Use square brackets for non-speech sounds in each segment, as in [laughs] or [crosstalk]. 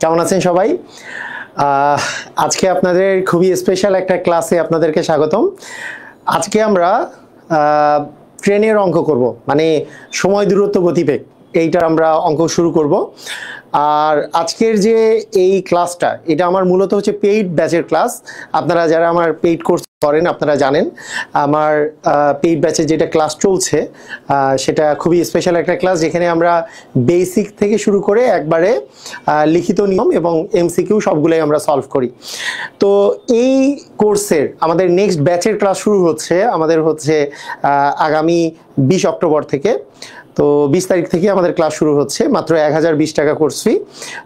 কেমন আছেন সবাই আজকে আপনাদের খুবই স্পেশাল একটা ক্লাসে আপনাদেরকে স্বাগতম আজকে আমরা ট্রেনের অঙ্ক করব মানে সময় দূরত্ব গতিবেগ এইটার আমরা অঙ্ক শুরু করব আর আজকের যে এই ক্লাসটা এটা আমার মূলত হচ্ছে পেইড ব্যাচের ক্লাস আপনারা যারা আমার পেইড কোর্স করেন আপনারা জানেন আমার পেইড ব্যাচের যেটা ক্লাস চলছে সেটা খুবই স্পেশাল একটা ক্লাস যেখানে আমরা বেসিক থেকে শুরু করে একবারে লিখিত নিয়ম এবং এমসিকিউ সবগুলোই আমরা সলভ করি তো এই কোর্সের আমাদের নেক্সট ব্যাচের ক্লাস শুরু হচ্ছে আমাদের হচ্ছে আগামী বিশ অক্টোবর থেকে তো বিশ তারিখ থেকে আমাদের ক্লাস শুরু হচ্ছে মাত্র এক হাজার বিশ টাকা কোর্স ফি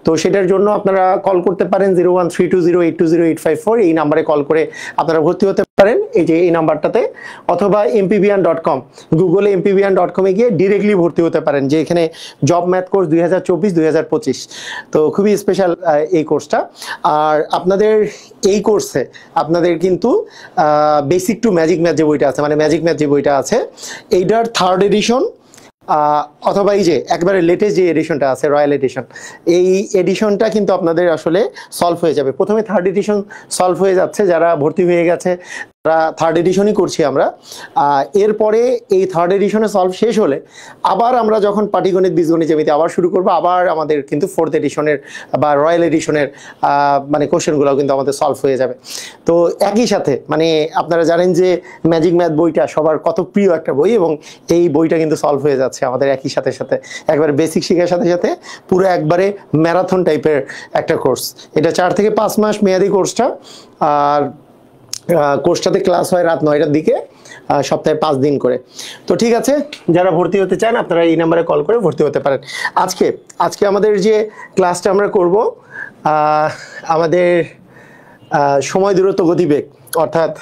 তো সেটার জন্য আপনারা কল করতে পারেন zero one three two zero eight two zero eight five four এই নাম্বারে কল করে আপনারা ভর্তি হতে পারেন এই যে এই নাম্বারটাতে অথবা এমপিবিয়ান ডট কম গুগলে এমপিবিয়ান ডট কমে গিয়ে ডিরেক্টলি ভর্তি হতে পারেন যে এখানে জব ম্যাথ কোর্স দুই হাজার চব্বিশ দুই হাজার পঁচিশ তো খুবই স্পেশাল এই কোর্সটা আর আপনাদের এই কোর্সে আপনাদের কিন্তু বেসিক টু ম্যাজিক ম্যাথ যে বইটা আছে মানে ম্যাজিক ম্যাথ যে বইটা আছে এইটার থার্ড এডিশন অথবা এই যে একবারে লেটেস্ট যে এডিশনটা আছে রয়্যাল এডিশন এই এডিশনটা কিন্তু আপনাদের আসলে সলভ হয়ে যাবে প্রথমে থার্ড এডিশন সলভ হয়ে যাচ্ছে যারা ভর্তি হয়ে গেছে থার্ড এডিশনই করছি আমরা এরপরে এই থার্ড এডিশনে সলভ শেষ হলে আবার আমরা যখন পাটিগণিত বীজগণিত জমিতে আবার শুরু করব আবার আমাদের কিন্তু ফোর্থ এডিশনের বা রয়্যাল এডিশনের মানে কোশ্চেনগুলো কিন্তু আমাদের সলভ হয়ে যাবে তো একই সাথে মানে আপনারা জানেন যে ম্যাজিক ম্যাথ বইটা সবার কত প্রিয় একটা বই এবং এই বইটা কিন্তু সলভ হয়ে যাচ্ছে আমাদের একই সাথে সাথে একবারে বেসিক শিখার সাথে সাথে পুরো একবারে ম্যারাথন টাইপের একটা কোর্স এটা চার থেকে পাঁচ মাস মেয়াদি কোর্সটা আর কোর্সটাতে ক্লাস হয় রাত নয়টার দিকে সপ্তাহে পাঁচ দিন করে তো ঠিক আছে যারা ভর্তি হতে চান আপনারা এই নাম্বারে কল করে ভর্তি হতে পারেন আজকে আজকে আমাদের যে ক্লাসটা আমরা করব আমাদের সময় দূরত্ব গতিবেগ অর্থাৎ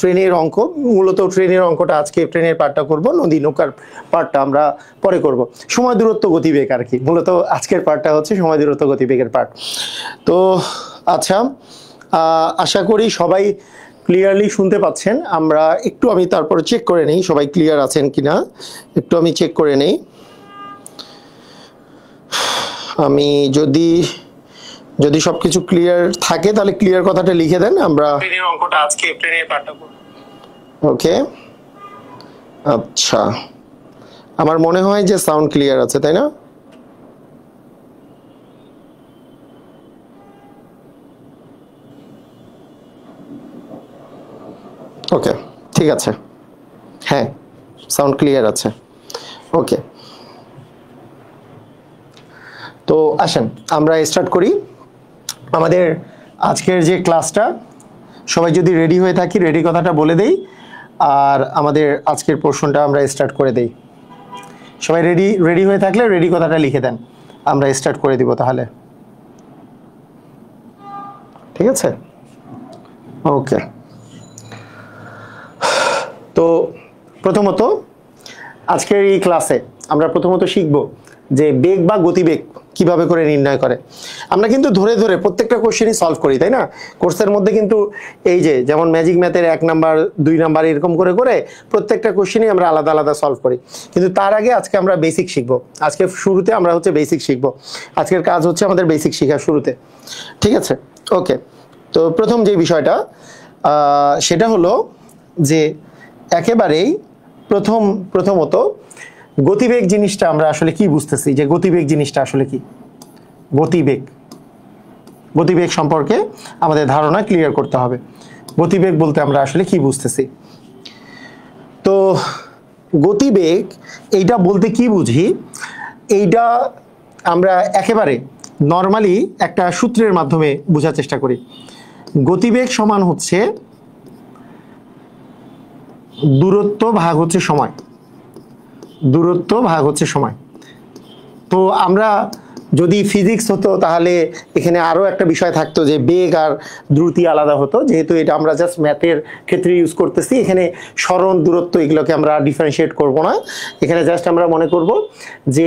ট্রেনের অঙ্ক মূলত ট্রেনের অঙ্কটা আজকে ট্রেনের পার্টটা করব নদী নৌকার পার্টটা আমরা পরে করব সময় দূরত্ব গতিবেগ আর কি মূলত আজকের পার্টটা হচ্ছে সময় দূরত্ব গতিবেগের পার্ট তো আচ্ছা আশা করি সবাই ক্লিয়ারলি শুনতে পাচ্ছেন আমরা একটু আমি তারপরে চেক করে নিই সবাই ক্লিয়ার আছেন কি না একটু আমি চেক করে নিই আমি যদি যদি সবকিছু ক্লিয়ার থাকে তাহলে ক্লিয়ার কথাটা লিখে দেন আমরা অঙ্কটা আজকে পাঠাবো ওকে আচ্ছা আমার মনে হয় যে সাউন্ড ক্লিয়ার আছে তাই না ওকে ঠিক আছে হ্যাঁ সাউন্ড ক্লিয়ার আছে ওকে তো আসেন আমরা স্টার্ট করি আমাদের আজকের যে ক্লাসটা সবাই যদি রেডি হয়ে থাকি রেডি কথাটা বলে দেই আর আমাদের আজকের পোর্শনটা আমরা স্টার্ট করে দেই সবাই রেডি রেডি হয়ে থাকলে রেডি কথাটা লিখে দেন আমরা স্টার্ট করে দিব তাহলে ঠিক আছে ওকে তো প্রথমত আজকের এই ক্লাসে আমরা প্রথমত শিখব যে বেগ বা গতিবেগ কিভাবে করে নির্ণয় করে আমরা কিন্তু ধরে ধরে প্রত্যেকটা কোশ্চেনই সলভ করি তাই না কোর্সের মধ্যে কিন্তু এই যে যেমন ম্যাজিক ম্যাথের এক নাম্বার দুই নাম্বার এরকম করে করে প্রত্যেকটা কোশ্চেনই আমরা আলাদা আলাদা সলভ করি কিন্তু তার আগে আজকে আমরা বেসিক শিখব আজকে শুরুতে আমরা হচ্ছে বেসিক শিখব আজকের কাজ হচ্ছে আমাদের বেসিক শিখা শুরুতে ঠিক আছে ওকে তো প্রথম যে বিষয়টা সেটা হলো যে একেবারেই প্রথম প্রথমত গতিবেগ জিনিসটা আমরা আসলে কি বুঝতেছি যে গতিবেগ জিনিসটা আসলে কি গতিবেগ গতিবেগ সম্পর্কে আমাদের ধারণা ক্লিয়ার করতে হবে গতিবেগ বলতে আমরা আসলে কি বুঝতেছি তো গতিবেগ এইটা বলতে কি বুঝি এইটা আমরা একেবারে নর্মালি একটা সূত্রের মাধ্যমে বোঝার চেষ্টা করি গতিবেগ সমান হচ্ছে দূরত্ব ভাগ হচ্ছে সময় দূরত্ব ভাগ হচ্ছে সময় তো আমরা যদি ফিজিক্স হতো তাহলে এখানে আরও একটা বিষয় থাকতো যে বেগ আর দ্রুতি আলাদা হতো যেহেতু এটা আমরা জাস্ট ম্যাথের ক্ষেত্রে ইউজ করতেছি এখানে স্মরণ দূরত্ব এগুলোকে আমরা ডিফারেন্সিয়েট করব না এখানে জাস্ট আমরা মনে করব যে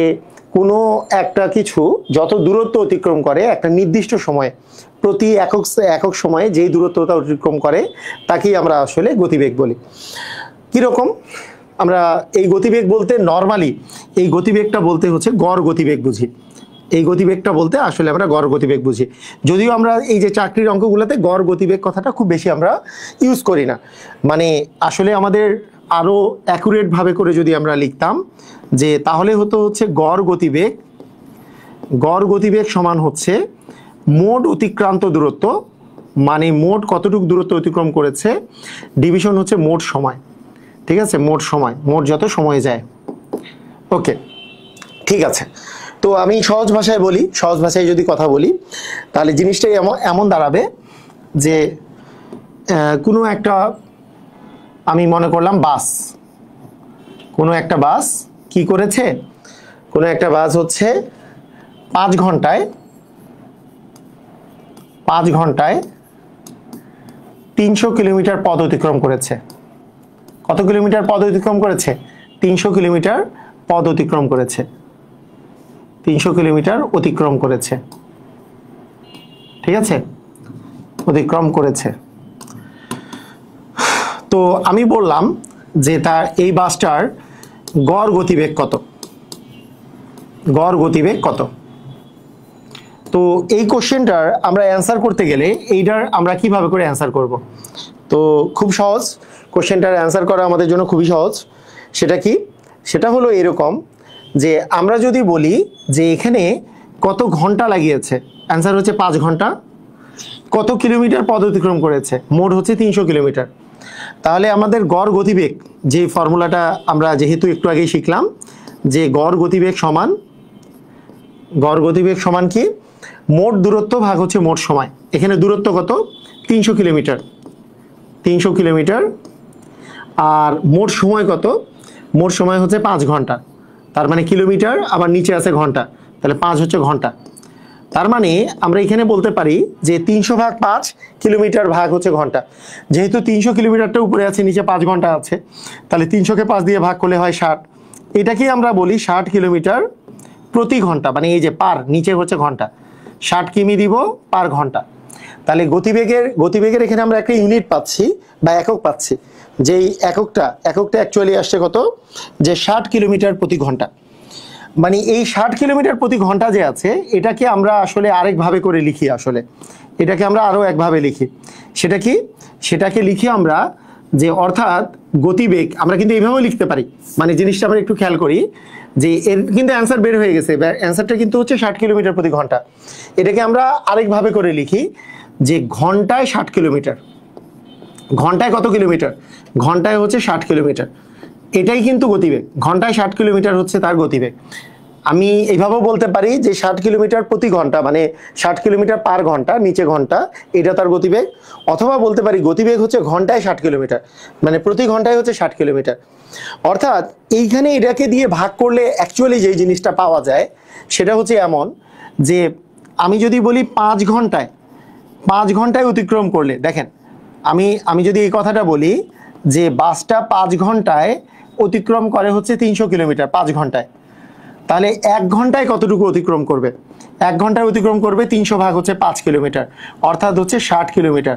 কোনো একটা কিছু যত দূরত্ব অতিক্রম করে একটা নির্দিষ্ট সময়ে প্রতি একক একক সময়ে যেই দূরত্বটা অতিক্রম করে তাকেই আমরা আসলে গতিবেগ বলি কীরকম আমরা এই গতিবেগ বলতে নর্মালি এই গতিবেগটা বলতে হচ্ছে গড় গতিবেগ বুঝি এই গতিবেগটা বলতে আসলে আমরা গড় গতিবেগ বুঝি যদিও আমরা এই যে চাকরির অঙ্কগুলোতে গড় গতিবেগ কথাটা খুব বেশি আমরা ইউজ করি না মানে আসলে আমাদের আরও অ্যাকুরেটভাবে করে যদি আমরা লিখতাম যে তাহলে হতো হচ্ছে গড় গতিবেগ গড় গতিবেগ সমান হচ্ছে মোট অতিক্রান্ত দূরত্ব মানে মোট কতটুকু দূরত্ব অতিক্রম করেছে ডিভিশন হচ্ছে মোট সময় ঠিক আছে মোট সময় মোট যত সময় যায় ওকে ঠিক আছে তো আমি সহজ ভাষায় বলি সহজ ভাষায় যদি কথা বলি তাহলে জিনিসটাই এমন দাঁড়াবে যে কোনো একটা আমি মনে করলাম বাস কোনো একটা বাস কি করেছে কোনো একটা বাস হচ্ছে পাঁচ ঘন্টায় পাঁচ ঘন্টায় তিনশো কিলোমিটার পদ অতিক্রম করেছে কত কিলোমিটার পদ অতিক্রম করেছে তিনশো কিলোমিটার পদ অতিক্রম করেছে তিনশো কিলোমিটার অতিক্রম করেছে ঠিক আছে অতিক্রম করেছে তো আমি বললাম যে তার এই বাসটার গড় গতিবেগ কত গড় গতিবেগ কত তো এই কোশ্চেনটার আমরা অ্যান্সার করতে গেলে এইটার আমরা কিভাবে করে অ্যান্সার করব। তো খুব সহজ কোশ্চেনটার অ্যান্সার করা আমাদের জন্য খুবই সহজ সেটা কি সেটা হলো এরকম যে আমরা যদি বলি যে এখানে কত ঘন্টা লাগিয়েছে অ্যান্সার হচ্ছে পাঁচ ঘন্টা কত কিলোমিটার পদ অতিক্রম করেছে মোট হচ্ছে তিনশো কিলোমিটার তাহলে আমাদের গড় গতিবেগ যে ফর্মুলাটা আমরা যেহেতু একটু আগেই শিখলাম যে গড় গতিবেগ সমান গড় গতিবেগ সমান কি মোট দূরত্ব ভাগ হচ্ছে মোট সময় এখানে দূরত্ব কত তিনশো কিলোমিটার তিনশো কিলোমিটার আর মোট সময় কত মোট সময় হচ্ছে পাঁচ ঘন্টা তার মানে কিলোমিটার আবার নিচে আছে ঘন্টা তাহলে পাঁচ হচ্ছে ঘন্টা তার মানে আমরা এখানে বলতে পারি যে তিনশো ভাগ পাঁচ কিলোমিটার ভাগ হচ্ছে ঘন্টা যেহেতু তিনশো কিলোমিটারটা উপরে আছে নিচে পাঁচ ঘন্টা আছে তাহলে তিনশোকে পাঁচ দিয়ে ভাগ করলে হয় ষাট এটাকে আমরা বলি ষাট কিলোমিটার প্রতি ঘন্টা মানে এই যে পার নিচে হচ্ছে ঘন্টা ষাট কিমি দিব পার ঘন্টা তাহলে গতিবেগের গতিবেগের এখানে আমরা একটা ইউনিট পাচ্ছি বা একক পাচ্ছি যেই এককটা এককটা অ্যাকচুয়ালি আসছে কত যে ষাট কিলোমিটার প্রতি ঘন্টা মানে এই ষাট কিলোমিটার প্রতি ঘন্টা যে আছে এটাকে আমরা আসলে আরেকভাবে করে লিখি আসলে এটাকে আমরা আরও একভাবে লিখি সেটা কি সেটাকে লিখি আমরা যে অর্থাৎ গতিবেগ আমরা কিন্তু এইভাবেও লিখতে পারি মানে জিনিসটা আমরা একটু খেয়াল করি যে এর কিন্তু অ্যান্সার বের হয়ে গেছে অ্যান্সারটা কিন্তু হচ্ছে ষাট কিলোমিটার প্রতি ঘন্টা এটাকে আমরা আরেকভাবে করে লিখি যে ঘন্টায় ষাট কিলোমিটার ঘন্টায় কত কিলোমিটার ঘন্টায় হচ্ছে ষাট কিলোমিটার এটাই কিন্তু গতিবেগ ঘন্টায় ষাট কিলোমিটার হচ্ছে তার গতিবেগ আমি এভাবেও বলতে পারি যে ষাট কিলোমিটার প্রতি ঘন্টা মানে ষাট কিলোমিটার পার ঘন্টা নিচে ঘন্টা এটা তার গতিবেগ অথবা বলতে পারি গতিবেগ হচ্ছে ঘন্টায় ষাট কিলোমিটার মানে প্রতি ঘন্টায় হচ্ছে ষাট কিলোমিটার অর্থাৎ এইখানে এটাকে দিয়ে ভাগ করলে অ্যাকচুয়ালি যেই জিনিসটা পাওয়া যায় সেটা হচ্ছে এমন যে আমি যদি বলি পাঁচ ঘন্টায় পাঁচ ঘন্টায় অতিক্রম করলে দেখেন আমি আমি যদি এই কথাটা বলি যে বাসটা পাঁচ ঘন্টায় অতিক্রম করে হচ্ছে তিনশো কিলোমিটার পাঁচ ঘন্টায় তাহলে এক ঘন্টায় কতটুকু অতিক্রম করবে এক ঘন্টায় অতিক্রম করবে তিনশো ভাগ হচ্ছে পাঁচ কিলোমিটার অর্থাৎ হচ্ছে ষাট কিলোমিটার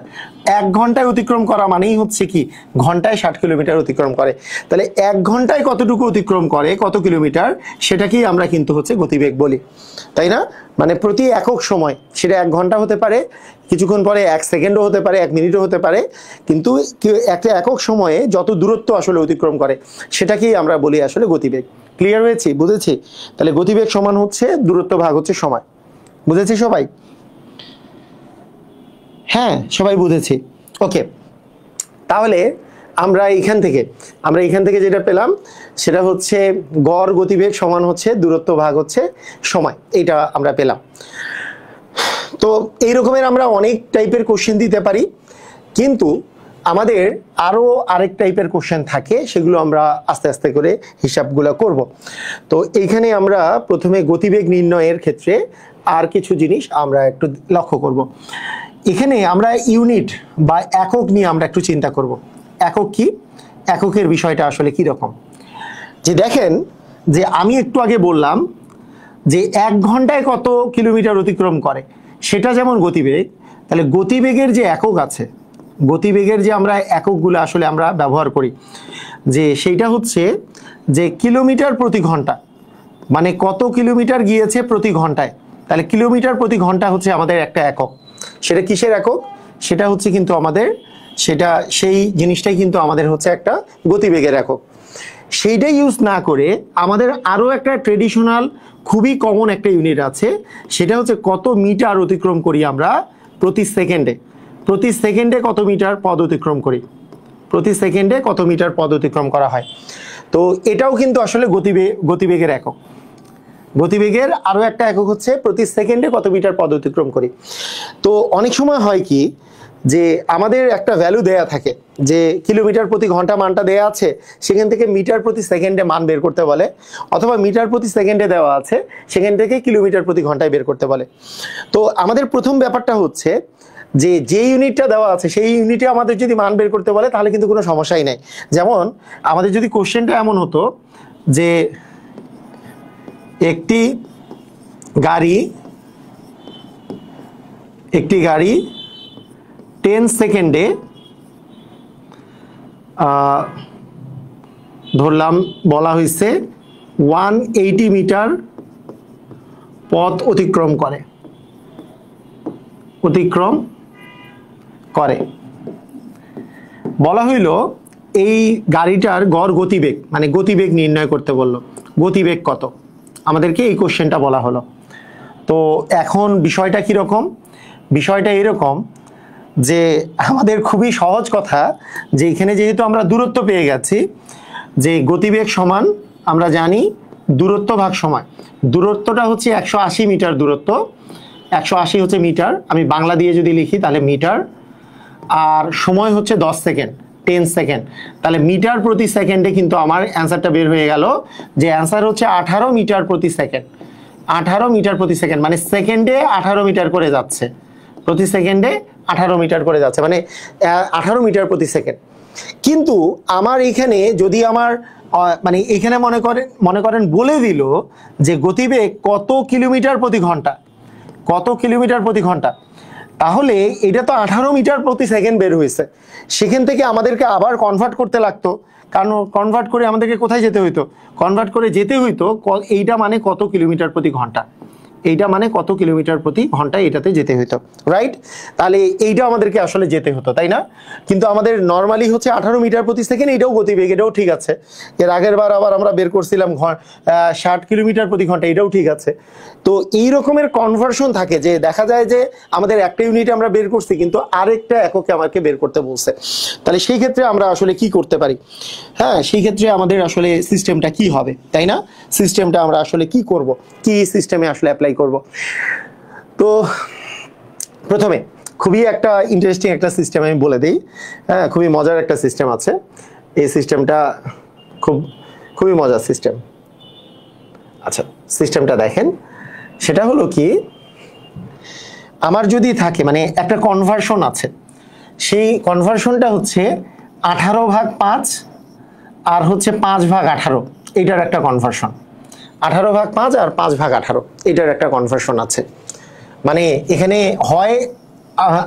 এক ঘন্টায় অতিক্রম করা মানেই হচ্ছে কি ঘন্টায় ষাট কিলোমিটার অতিক্রম করে তাহলে এক ঘন্টায় কতটুকু অতিক্রম করে কত কিলোমিটার সেটাকেই আমরা কিন্তু হচ্ছে গতিবেগ বলি তাই না মানে প্রতি একক সময় সেটা এক ঘন্টা হতে পারে কিছুক্ষণ পরে এক সেকেন্ডও হতে পারে এক মিনিটও হতে পারে কিন্তু একটা একক সময়ে যত দূরত্ব আসলে অতিক্রম করে সেটাকেই আমরা বলি আসলে গতিবেগ ক্লিয়ার হয়েছি বুঝেছি তাহলে গতিবেগ সমান হচ্ছে দূরত্ব ভাগ হচ্ছে সময় বুঝেছি সবাই হ্যাঁ সবাই বুঝেছি ওকে তাহলে আমরা এখান থেকে আমরা এখান থেকে যেটা পেলাম সেটা হচ্ছে গড় গতিবেগ সমান হচ্ছে দূরত্ব ভাগ হচ্ছে সময় এটা আমরা পেলাম তো এই রকমের আমরা অনেক টাইপের কোশ্চেন দিতে পারি কিন্তু আমাদের আরও আরেক টাইপের কোশ্চেন থাকে সেগুলো আমরা আস্তে আস্তে করে হিসাবগুলো করব তো এইখানে আমরা প্রথমে গতিবেগ নির্ণয়ের ক্ষেত্রে আর কিছু জিনিস আমরা একটু লক্ষ্য করব। এখানে আমরা ইউনিট বা একক নিয়ে আমরা একটু চিন্তা করব। একক কি এককের বিষয়টা আসলে কি রকম যে দেখেন যে আমি একটু আগে বললাম যে এক ঘন্টায় কত কিলোমিটার অতিক্রম করে সেটা যেমন গতিবেগ তাহলে গতিবেগের যে একক আছে গতিবেগের যে আমরা এককগুলো আসলে আমরা ব্যবহার করি যে সেইটা হচ্ছে যে কিলোমিটার প্রতি ঘন্টা মানে কত কিলোমিটার গিয়েছে প্রতি ঘন্টায় তাহলে কিলোমিটার প্রতি ঘন্টা হচ্ছে আমাদের একটা একক সেটা কিসের একক সেটা হচ্ছে কিন্তু আমাদের সেটা সেই জিনিসটাই কিন্তু আমাদের হচ্ছে একটা গতিবেগের একক সেইটাই ইউজ না করে আমাদের আরও একটা ট্রেডিশনাল খুবই কমন একটা ইউনিট আছে সেটা হচ্ছে কত মিটার অতিক্রম করি আমরা প্রতি সেকেন্ডে প্রতি সেকেন্ডে কত মিটার পদ অতিক্রম করি প্রতি সেকেন্ডে কত মিটার পদ অতিক্রম করা হয় তো এটাও কিন্তু আসলে গতিবে গতিবেগের একক গতিবেগের আরও একটা একক হচ্ছে প্রতি সেকেন্ডে কত মিটার পদ অতিক্রম করি তো অনেক সময় হয় কি যে আমাদের একটা ভ্যালু দেয়া থাকে যে কিলোমিটার প্রতি ঘন্টা মানটা দেয়া আছে সেখান থেকে মিটার প্রতি সেকেন্ডে মান বের করতে বলে অথবা মিটার প্রতি সেকেন্ডে দেওয়া আছে সেখান থেকে কিলোমিটার প্রতি ঘন্টায় বের করতে বলে তো আমাদের প্রথম ব্যাপারটা হচ্ছে যে যে ইউনিটটা দেওয়া আছে সেই ইউনিটে আমাদের যদি মান বের করতে বলে তাহলে কিন্তু কোনো সমস্যাই নেই যেমন আমাদের যদি কোশ্চেনটা এমন হতো যে একটি গাড়ি একটি গাড়ি টেন সেকেন্ডে ধরলাম বলা হয়েছে ওয়ান এইটি মিটার পথ অতিক্রম করে অতিক্রম করে বলা হইল এই গাড়িটার গড় গতিবেগ মানে গতিবেগ নির্ণয় করতে বলল গতিবেগ কত আমাদেরকে এই কোশ্চেনটা বলা হলো তো এখন বিষয়টা কীরকম বিষয়টা এরকম যে আমাদের খুবই সহজ কথা যে এখানে যেহেতু আমরা দূরত্ব পেয়ে গেছি যে গতিবেগ সমান আমরা জানি দূরত্ব ভাগ সময় দূরত্বটা হচ্ছে একশো মিটার দূরত্ব একশো হচ্ছে মিটার আমি বাংলা দিয়ে যদি লিখি তাহলে মিটার আর সময় হচ্ছে দশ সেকেন্ড টেন সেকেন্ড তাহলে মিটার প্রতি সেকেন্ডে কিন্তু আমার অ্যান্সারটা বের হয়ে গেল যে অ্যান্সার হচ্ছে আঠারো মিটার প্রতি সেকেন্ড আঠারো মিটার প্রতি সেকেন্ড মানে সেকেন্ডে আঠারো মিটার করে যাচ্ছে প্রতি সেকেন্ডে আঠারো মিটার করে যাচ্ছে মানে আঠারো মিটার প্রতি সেকেন্ড কিন্তু আমার এখানে যদি আমার মানে এখানে মনে করেন মনে করেন বলে দিল যে গতিবেগ কত কিলোমিটার প্রতি ঘন্টা কত কিলোমিটার প্রতি ঘন্টা তাহলে এটা তো আঠারো মিটার প্রতি সেকেন্ড বের হয়েছে সেখান থেকে আমাদেরকে আবার কনভার্ট করতে লাগতো কারণ কনভার্ট করে আমাদেরকে কোথায় যেতে হইতো কনভার্ট করে যেতে হইতো এইটা মানে কত কিলোমিটার প্রতি ঘন্টা এইটা মানে কত কিলোমিটার প্রতি ঘন্টায় এটাতে যেতে হতো রাইট তাহলে এইটা আমাদেরকে আসলে যেতে হতো তাই না কিন্তু আমাদের নর্মালি হচ্ছে আঠারো মিটার প্রতি সেকেন্ড এটাও গতিবেগ এটাও ঠিক আছে এর আগের বার আবার আমরা বের করছিলাম ষাট কিলোমিটার প্রতি ঘন্টা এটাও ঠিক আছে তো এই রকমের কনভার্সন থাকে যে দেখা যায় যে আমাদের একটা ইউনিট আমরা বের করছি কিন্তু আরেকটা এককে আমাকে বের করতে বলছে তাহলে সেই ক্ষেত্রে আমরা আসলে কি করতে পারি হ্যাঁ সেই ক্ষেত্রে আমাদের আসলে সিস্টেমটা কি হবে তাই না সিস্টেমটা আমরা আসলে কি করব কি সিস্টেমে আসলে অ্যাপ্লাই ট্রাই করব তো প্রথমে খুবই একটা ইন্টারেস্টিং একটা সিস্টেম আমি বলে দিই হ্যাঁ খুবই মজার একটা সিস্টেম আছে এই সিস্টেমটা খুব খুবই মজার সিস্টেম আচ্ছা সিস্টেমটা দেখেন সেটা হলো কি আমার যদি থাকে মানে একটা কনভার্সন আছে সেই কনভার্সনটা হচ্ছে আঠারো ভাগ পাঁচ আর হচ্ছে পাঁচ ভাগ আঠারো এটার একটা কনভার্সন আঠারো ভাগ পাঁচ আর পাঁচ ভাগ আঠারো এটার একটা কনফার্শন আছে মানে এখানে হয়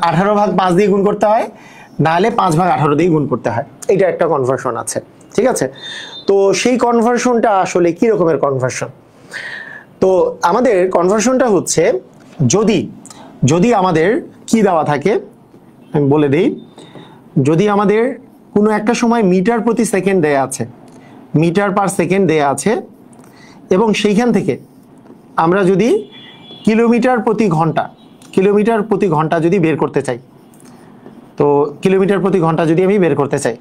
আঠারো ভাগ পাঁচ দিয়ে গুণ করতে হয় নাহলে পাঁচ ভাগ আঠারো দিয়ে গুণ করতে হয় এটা একটা কনফার্শন আছে ঠিক আছে তো সেই কনভার্সনটা আসলে কি রকমের কনভার্সন তো আমাদের কনভার্সনটা হচ্ছে যদি যদি আমাদের কি দেওয়া থাকে আমি বলে দিই যদি আমাদের কোনো একটা সময় মিটার প্রতি সেকেন্ড দেয়া আছে মিটার পার সেকেন্ড দেয়া আছে এবং সেইখান থেকে আমরা যদি কিলোমিটার প্রতি ঘন্টা কিলোমিটার প্রতি ঘন্টা যদি বের করতে চাই তো কিলোমিটার প্রতি ঘন্টা যদি আমি বের করতে চাই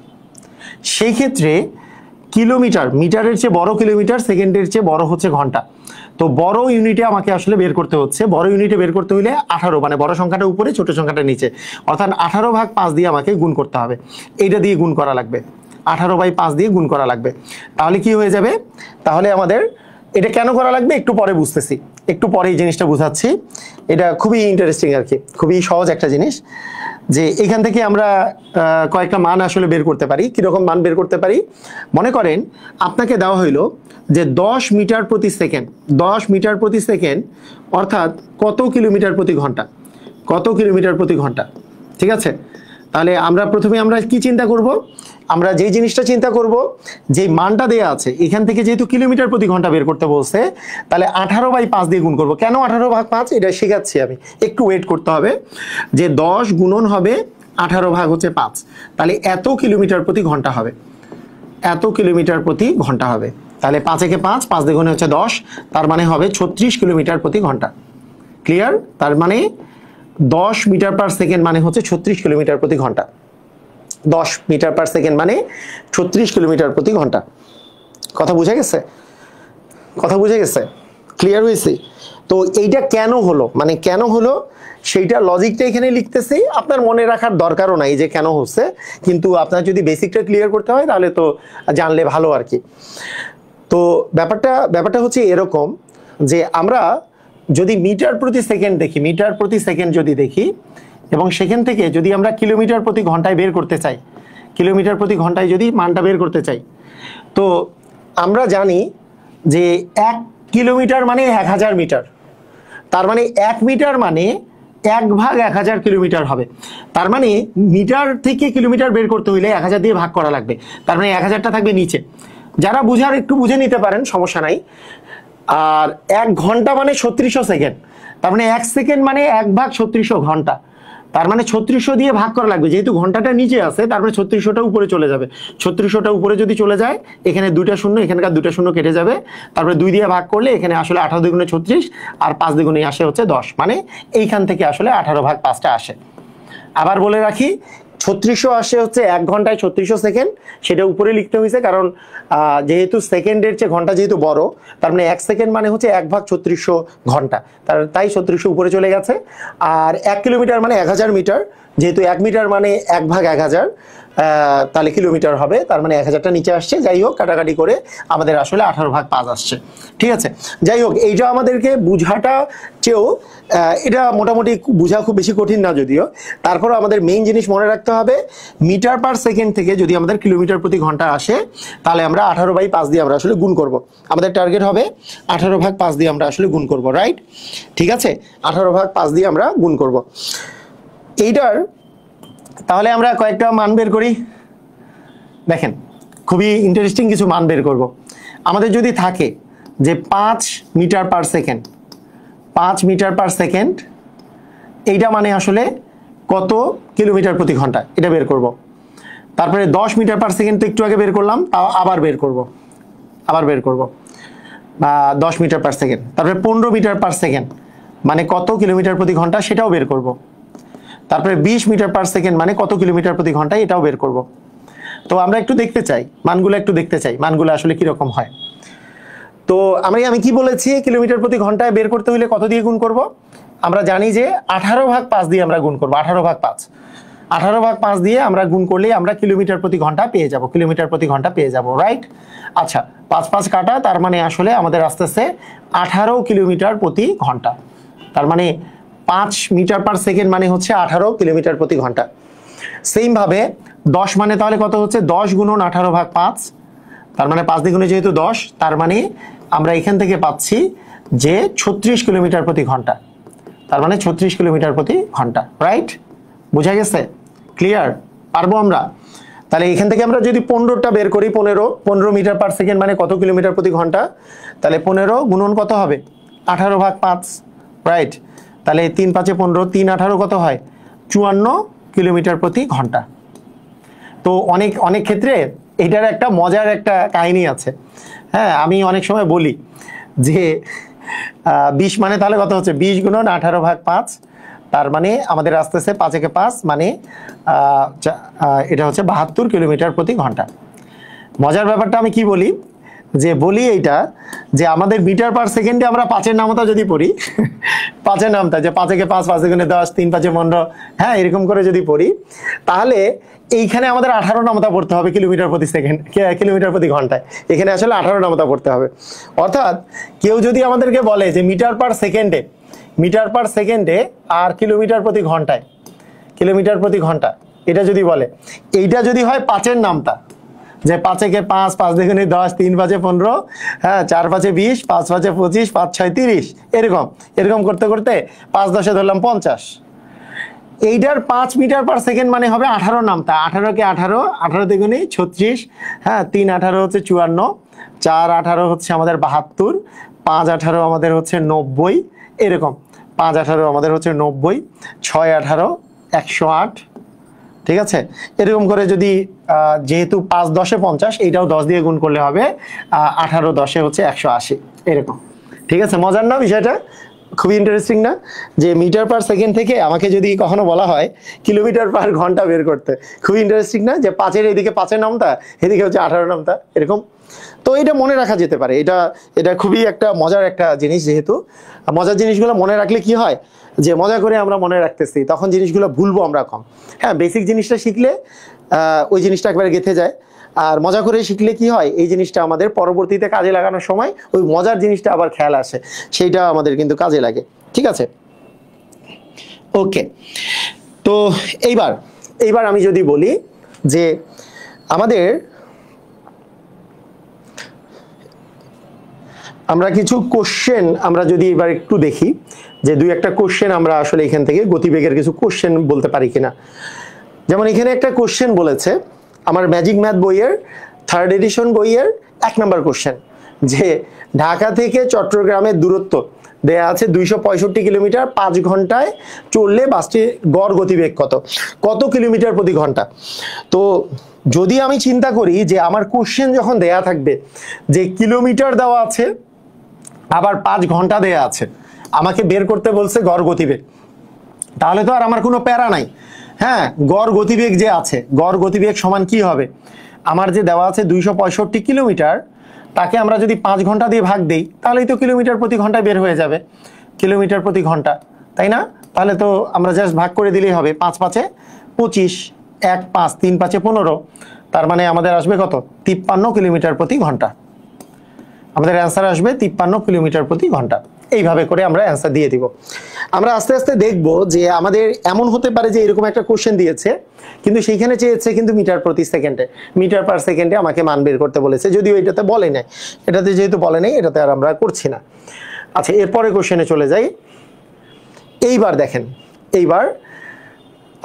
সেই ক্ষেত্রে কিলোমিটার মিটারের চেয়ে বড় কিলোমিটার সেকেন্ডের চেয়ে বড় হচ্ছে ঘন্টা তো বড় ইউনিটে আমাকে আসলে বের করতে হচ্ছে বড় ইউনিটে বের করতে হলে আঠারো মানে বড় সংখ্যাটা উপরে ছোট সংখ্যাটা নিচে অর্থাৎ আঠারো ভাগ পাঁচ দিয়ে আমাকে গুণ করতে হবে এইটা দিয়ে গুণ করা লাগবে আঠারো বাই পাঁচ দিয়ে গুণ করা লাগবে তাহলে কি হয়ে যাবে তাহলে আমাদের এটা কেন করা লাগবে একটু পরে বুঝতেছি একটু পরে এই জিনিসটা বুঝাচ্ছি এটা খুবই ইন্টারেস্টিং আর কি খুবই সহজ একটা জিনিস যে এখান থেকে আমরা কয়েকটা মান আসলে বের করতে পারি কীরকম মান বের করতে পারি মনে করেন আপনাকে দেওয়া হইল যে দশ মিটার প্রতি সেকেন্ড দশ মিটার প্রতি সেকেন্ড অর্থাৎ কত কিলোমিটার প্রতি ঘন্টা কত কিলোমিটার প্রতি ঘন্টা ঠিক আছে তাহলে আমরা প্রথমে আমরা কি চিন্তা করব আমরা যেই জিনিসটা চিন্তা করব যে মানটা দেয়া আছে এখান থেকে যেহেতু কিলোমিটার প্রতি ঘন্টা বের করতে বলছে তাহলে আঠারো বাই পাঁচ দিয়ে গুণ করবো কেন আঠারো ভাগ পাঁচ এটা শেখাচ্ছি আমি একটু ওয়েট করতে হবে যে দশ গুণন হবে আঠারো ভাগ হচ্ছে পাঁচ তাহলে এত কিলোমিটার প্রতি ঘন্টা হবে এত কিলোমিটার প্রতি ঘন্টা হবে তাহলে পাঁচেকে পাঁচ পাঁচ দিয়ে গুণে হচ্ছে দশ তার মানে হবে ছত্রিশ কিলোমিটার প্রতি ঘন্টা ক্লিয়ার তার মানে দশ মিটার পার সেকেন্ড মানে হচ্ছে ছত্রিশ কিলোমিটার প্রতি ঘন্টা দশ মিটার পার সেকেন্ড মানে ছত্রিশ কিলোমিটার প্রতি ঘন্টা কথা বুঝে গেছে কথা বুঝে গেছে ক্লিয়ার হয়েছে তো এইটা কেন হলো মানে কেন হলো সেইটা লজিকটা এখানে লিখতেছি আপনার মনে রাখার দরকারও নাই যে কেন হচ্ছে কিন্তু আপনার যদি বেসিকটা ক্লিয়ার করতে হয় তাহলে তো জানলে ভালো আর কি তো ব্যাপারটা ব্যাপারটা হচ্ছে এরকম যে আমরা যদি মিটার প্রতি সেকেন্ড দেখি মিটার প্রতি সেকেন্ড যদি দেখি এবং সেখান থেকে যদি আমরা কিলোমিটার প্রতি ঘন্টায় বের করতে চাই কিলোমিটার প্রতি ঘন্টায় যদি মানটা বের করতে চাই তো আমরা জানি যে এক কিলোমিটার মানে এক হাজার মিটার তার মানে এক মিটার মানে এক ভাগ এক হাজার কিলোমিটার হবে তার মানে মিটার থেকে কিলোমিটার বের করতে হইলে এক হাজার দিয়ে ভাগ করা লাগবে তার মানে এক হাজারটা থাকবে নিচে যারা বুঝার একটু বুঝে নিতে পারেন সমস্যা নাই আর এক ঘন্টা মানে ছত্রিশশো সেকেন্ড তার মানে এক সেকেন্ড মানে এক ভাগ ছত্রিশশো ঘন্টা তার মানে ছত্রিশশো দিয়ে ভাগ করা লাগবে যেহেতু ঘন্টাটা নিচে আছে তার মানে ছত্রিশশোটা উপরে চলে যাবে ছত্রিশশোটা উপরে যদি চলে যায় এখানে দুটা শূন্য এখানকার দুটা শূন্য কেটে যাবে তারপরে দুই দিয়ে ভাগ করলে এখানে আসলে আঠারো গুণে ছত্রিশ আর পাঁচ দুগুণে আসে হচ্ছে দশ মানে এইখান থেকে আসলে আঠারো ভাগ পাঁচটা আসে আবার বলে রাখি ছত্রিশশো আসে হচ্ছে এক ঘন্টায় ছত্রিশশো সেকেন্ড সেটা উপরে লিখতে হয়েছে কারণ যেহেতু সেকেন্ডের চেয়ে ঘন্টা যেহেতু বড় তার মানে এক সেকেন্ড মানে হচ্ছে এক ভাগ ছত্রিশশো ঘন্টা তার তাই ছত্রিশশো উপরে চলে গেছে আর এক কিলোমিটার মানে এক হাজার মিটার যেহেতু এক মিটার মানে এক ভাগ এক হাজার তাহলে কিলোমিটার হবে তার মানে এক হাজারটা নিচে আসছে যাই হোক কাটাকাটি করে আমাদের আসলে আঠারো ভাগ পাঁচ আসছে ঠিক আছে যাই হোক এইটা আমাদেরকে বুঝাটা চেয়েও এটা মোটামুটি বোঝা খুব বেশি কঠিন না যদিও তারপরে আমাদের মেইন জিনিস মনে রাখতে হবে মিটার পার সেকেন্ড থেকে যদি আমাদের কিলোমিটার প্রতি ঘন্টা আসে তাহলে আমরা আঠারো বাই পাঁচ দিয়ে আমরা আসলে গুণ করব। আমাদের টার্গেট হবে আঠারো ভাগ পাঁচ দিয়ে আমরা আসলে গুণ করব রাইট ঠিক আছে আঠারো ভাগ পাঁচ দিয়ে আমরা গুণ করব এইটার তাহলে আমরা কয়েকটা মান বের করি দেখেন খুবই ইন্টারেস্টিং কিছু মান বের করব। আমাদের যদি থাকে যে পাঁচ মিটার পার সেকেন্ড পাঁচ মিটার পার সেকেন্ড এইটা মানে আসলে কত কিলোমিটার প্রতি ঘন্টা এটা বের করব। তারপরে দশ মিটার পার সেকেন্ড তো একটু আগে বের করলাম তাও আবার বের করব। আবার বের করব। বা দশ মিটার পার সেকেন্ড তারপরে পনেরো মিটার পার সেকেন্ড মানে কত কিলোমিটার প্রতি ঘন্টা সেটাও বের করব। তারপরে বিশ মিটার পার সেকেন্ড মানে কত কিলোমিটার প্রতি ঘন্টায় এটাও বের করব তো আমরা একটু দেখতে চাই মানগুলো একটু দেখতে চাই মানগুলো আসলে কীরকম হয় তো আমি আমি কি বলেছি কিলোমিটার প্রতি ঘন্টায় বের করতে হলে কত দিয়ে গুণ করব আমরা জানি যে আঠারো ভাগ পাঁচ দিয়ে আমরা গুণ করবো আঠারো ভাগ পাঁচ আঠারো ভাগ পাঁচ দিয়ে আমরা গুণ করলে আমরা কিলোমিটার প্রতি ঘন্টা পেয়ে যাব কিলোমিটার প্রতি ঘন্টা পেয়ে যাব রাইট আচ্ছা পাঁচ পাঁচ কাটা তার মানে আসলে আমাদের আস্তে আস্তে আঠারো কিলোমিটার প্রতি ঘন্টা তার মানে পাঁচ মিটার পার সেকেন্ড মানে হচ্ছে আঠারো কিলোমিটার প্রতি ঘন্টা সেইমভাবে দশ মানে তাহলে কত হচ্ছে দশ গুণন আঠারো ভাগ পাঁচ তার মানে পাঁচ দ্বিগুণে যেহেতু দশ তার মানে আমরা এখান থেকে পাচ্ছি যে ছত্রিশ কিলোমিটার প্রতি ঘন্টা তার মানে ছত্রিশ কিলোমিটার প্রতি ঘন্টা রাইট বোঝা গেছে ক্লিয়ার পারবো আমরা তাহলে এখান থেকে আমরা যদি পনেরোটা বের করি পনেরো পনেরো মিটার পার সেকেন্ড মানে কত কিলোমিটার প্রতি ঘন্টা তাহলে পনেরো গুণন কত হবে আঠারো ভাগ পাঁচ রাইট তাহলে তিন পাঁচে পনেরো তিন আঠারো কত হয় চুয়ান্ন কিলোমিটার প্রতি ঘন্টা তো অনেক অনেক ক্ষেত্রে এটার একটা মজার একটা কাহিনী আছে হ্যাঁ আমি অনেক সময় বলি যে বিশ মানে তাহলে কত হচ্ছে বিশ গুণন আঠারো ভাগ পাঁচ তার মানে আমাদের আস্তে আস্তে পাঁচ একে পাঁচ মানে এটা হচ্ছে বাহাত্তর কিলোমিটার প্রতি ঘন্টা মজার ব্যাপারটা আমি কি বলি যে বলি এইটা যে আমাদের মিটার পার সেকেন্ডে আমরা পাঁচের নামতা যদি পড়ি [laughs] পাঁচের নামটা যে পাঁচেকে পাঁচ পাঁচ সেকেন্ডে দশ তিন পাঁচে পনেরো হ্যাঁ এরকম করে যদি পড়ি তাহলে এইখানে আমাদের আঠারো নামতা পড়তে হবে কিলোমিটার প্রতি সেকেন্ড কিলোমিটার প্রতি ঘন্টায় এখানে আসলে আঠারো নামতা পড়তে হবে অর্থাৎ কেউ যদি আমাদেরকে বলে যে মিটার পার সেকেন্ডে মিটার পার সেকেন্ডে আর কিলোমিটার প্রতি ঘন্টায় কিলোমিটার প্রতি ঘন্টা এটা যদি বলে এইটা যদি হয় পাঁচের নামতা যে পাঁচে কে পাঁচ পাঁচ দুগুণে দশ তিন পাঁচে পনেরো হ্যাঁ চার পাঁচে বিশ পাঁচ পাঁচে পঁচিশ পাঁচ ছয় তিরিশ এরকম এরকম করতে করতে পাঁচ দশে ধরলাম পঞ্চাশ এইটার পাঁচ মিটার পার সেকেন্ড মানে হবে আঠারো নামতা আঠারোকে আঠারো আঠারো দ্বিগুণে ছত্রিশ হ্যাঁ তিন আঠারো হচ্ছে চুয়ান্ন চার আঠারো হচ্ছে আমাদের বাহাত্তর পাঁচ আঠারো আমাদের হচ্ছে নব্বই এরকম পাঁচ আঠারো আমাদের হচ্ছে নব্বই ছয় আঠারো একশো আট ঠিক আছে এরকম করে যদি যেহেতু পাঁচ দশে পঞ্চাশ এইটাও দশ দিয়ে গুণ করলে হবে আঠারো দশে হচ্ছে একশো আশি এরকম ঠিক আছে মজার না বিষয়টা খুবই ইন্টারেস্টিং না যে মিটার পার সেকেন্ড থেকে আমাকে যদি কখনো বলা হয় কিলোমিটার পার ঘন্টা বের করতে খুবই ইন্টারেস্টিং না যে পাঁচের এদিকে পাঁচের নামটা এদিকে হচ্ছে আঠারো নামটা এরকম তো এটা মনে রাখা যেতে পারে এটা এটা খুবই একটা মজার একটা জিনিস যেহেতু মজার জিনিসগুলো মনে রাখলে কি হয় যে মজা করে আমরা মনে রাখতেছি তখন জিনিসগুলো ভুলবো আমরা কম হ্যাঁ বেসিক জিনিসটা শিখলে ওই জিনিসটা একবারে গেথে যায় আর মজা করে শিখলে কি হয় এই জিনিসটা আমাদের পরবর্তীতে কাজে লাগানোর সময় ওই মজার জিনিসটা আবার খেয়াল আসে সেইটা আমাদের কিন্তু কাজে লাগে ঠিক আছে ওকে তো এইবার এইবার আমি যদি বলি যে আমাদের আমরা কিছু কোশ্চেন আমরা যদি এবার একটু দেখি যে দুই একটা কোশ্চেন আমরা আসলে এখান থেকে গতিবেগের কিছু কোশ্চেন বলতে পারি কিনা যেমন এখানে একটা কোশ্চেন বলেছে আমার ম্যাজিক ম্যাথ বইয়ের থার্ড এডিশন বইয়ের এক নম্বর কোশ্চেন যে ঢাকা থেকে চট্টগ্রামের দূরত্ব দেয়া আছে দুইশো কিলোমিটার পাঁচ ঘন্টায় চললে বাসটি গড় গতিবেগ কত কত কিলোমিটার প্রতি ঘন্টা তো যদি আমি চিন্তা করি যে আমার কোশ্চেন যখন দেয়া থাকবে যে কিলোমিটার দেওয়া আছে আবার পাঁচ ঘন্টা দেয়া আছে আমাকে বের করতে বলছে গড় গতিবেগ তাহলে তো আর আমার কোনো প্যারা নাই হ্যাঁ গড় গতিবেগ যে আছে গড় গতিবেগ সমান কি হবে আমার যে দেওয়া আছে দুইশো কিলোমিটার তাকে আমরা যদি পাঁচ ঘন্টা দিয়ে ভাগ দিই তাহলেই তো কিলোমিটার প্রতি ঘন্টা বের হয়ে যাবে কিলোমিটার প্রতি ঘন্টা তাই না তাহলে তো আমরা জাস্ট ভাগ করে দিলেই হবে পাঁচ পাঁচে পঁচিশ এক পাঁচ তিন পাঁচে পনেরো তার মানে আমাদের আসবে কত তিপ্পান্ন কিলোমিটার প্রতি ঘন্টা আমাদের অ্যান্সার আসবে তিপ্পান্ন কিলোমিটার প্রতি ঘন্টা এইভাবে করে আমরা অ্যান্সার দিয়ে দিব আমরা আস্তে আস্তে দেখব যে আমাদের এমন হতে পারে যে এরকম একটা কোশ্চেন দিয়েছে কিন্তু সেইখানে চেয়েছে কিন্তু মিটার প্রতি সেকেন্ডে মিটার পার সেকেন্ডে আমাকে মান বের করতে বলেছে যদিও এটাতে বলে নাই এটাতে যেহেতু বলে নাই এটাতে আর আমরা করছি না আচ্ছা এরপরে কোশ্চেনে চলে যাই এইবার দেখেন এইবার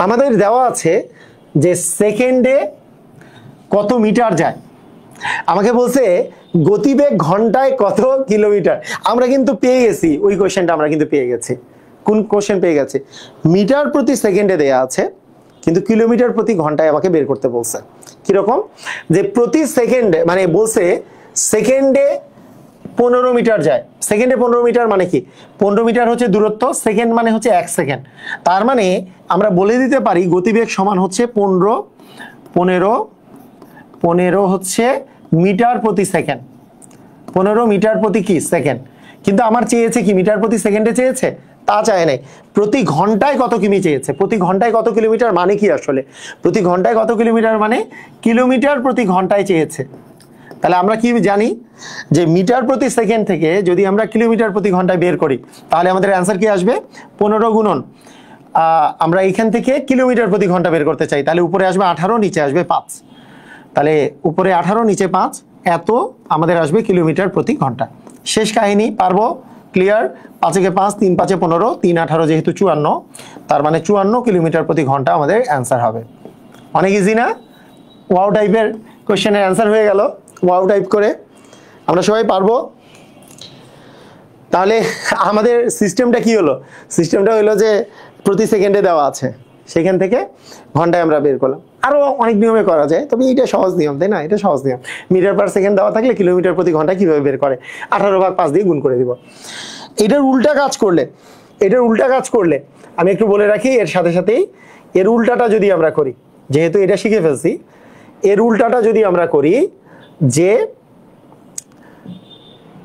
আমাদের দেওয়া আছে যে সেকেন্ডে কত মিটার যায় আমাকে বলছে গতিবেগ ঘন্টায় কত কিলোমিটার আমরা কিন্তু পেয়ে গেছি ওই কোয়েশ্চেনটা আমরা কিন্তু পেয়ে গেছি কোন কোশ্চেন পেয়ে গেছে মিটার প্রতি সেকেন্ডে দেয়া আছে কিন্তু কিলোমিটার প্রতি ঘন্টায় আমাকে বের করতে বলছে কিরকম যে প্রতি সেকেন্ডে মানে বলছে সেকেন্ডে পনেরো মিটার যায় সেকেন্ডে পনেরো মিটার মানে কি পনেরো মিটার হচ্ছে দূরত্ব সেকেন্ড মানে হচ্ছে এক সেকেন্ড তার মানে আমরা বলে দিতে পারি গতিবেগ সমান হচ্ছে পনেরো পনেরো পনেরো হচ্ছে মিটার প্রতি সেকেন্ড পনেরো মিটার প্রতি কি সেকেন্ড কিন্তু আমার চেয়েছে কি মিটার প্রতি সেকেন্ডে চেয়েছে তা চায় নাই প্রতি ঘন্টায় কত কিমি চেয়েছে প্রতি ঘন্টায় কত কিলোমিটার মানে কি আসলে প্রতি ঘন্টায় কত কিলোমিটার মানে কিলোমিটার প্রতি ঘন্টায় চেয়েছে তাহলে আমরা কি জানি যে মিটার প্রতি সেকেন্ড থেকে যদি আমরা কিলোমিটার প্রতি ঘন্টায় বের করি তাহলে আমাদের অ্যান্সার কি আসবে পনেরো গুণন আমরা এখান থেকে কিলোমিটার প্রতি ঘন্টা বের করতে চাই তাহলে উপরে আসবে আঠারো নিচে আসবে পাঁচ তাহলে উপরে আঠারো নিচে পাঁচ এত আমাদের আসবে কিলোমিটার প্রতি ঘন্টা শেষ কাহিনী পারবো ক্লিয়ার পাঁচেকে পাঁচ তিন পাঁচে পনেরো তিন আঠারো যেহেতু চুয়ান্ন তার মানে চুয়ান্ন কিলোমিটার প্রতি ঘন্টা আমাদের অ্যান্সার হবে অনেক ইজি না ওয়াও টাইপের কোয়েশ্চেনের অ্যান্সার হয়ে গেল ওয়াও টাইপ করে আমরা সবাই পারবো তাহলে আমাদের সিস্টেমটা কি হলো সিস্টেমটা হলো যে প্রতি সেকেন্ডে দেওয়া আছে সেখান থেকে ঘন্টায় আমরা বের করলাম আরও অনেক নিয়মে করা যায় তবে এটা সহজ নিয়ম তাই না এটা সহজ নিয়ম মিটার পার সেকেন্ড দেওয়া থাকলে কিলোমিটার প্রতি ঘন্টা কীভাবে বের করে আঠারো ভাগ পাঁচ দিয়ে গুণ করে দিব এটার উল্টা কাজ করলে এটার উল্টা কাজ করলে আমি একটু বলে রাখি এর সাথে সাথেই এর উল্টাটা যদি আমরা করি যেহেতু এটা শিখে ফেলছি এর উল্টাটা যদি আমরা করি যে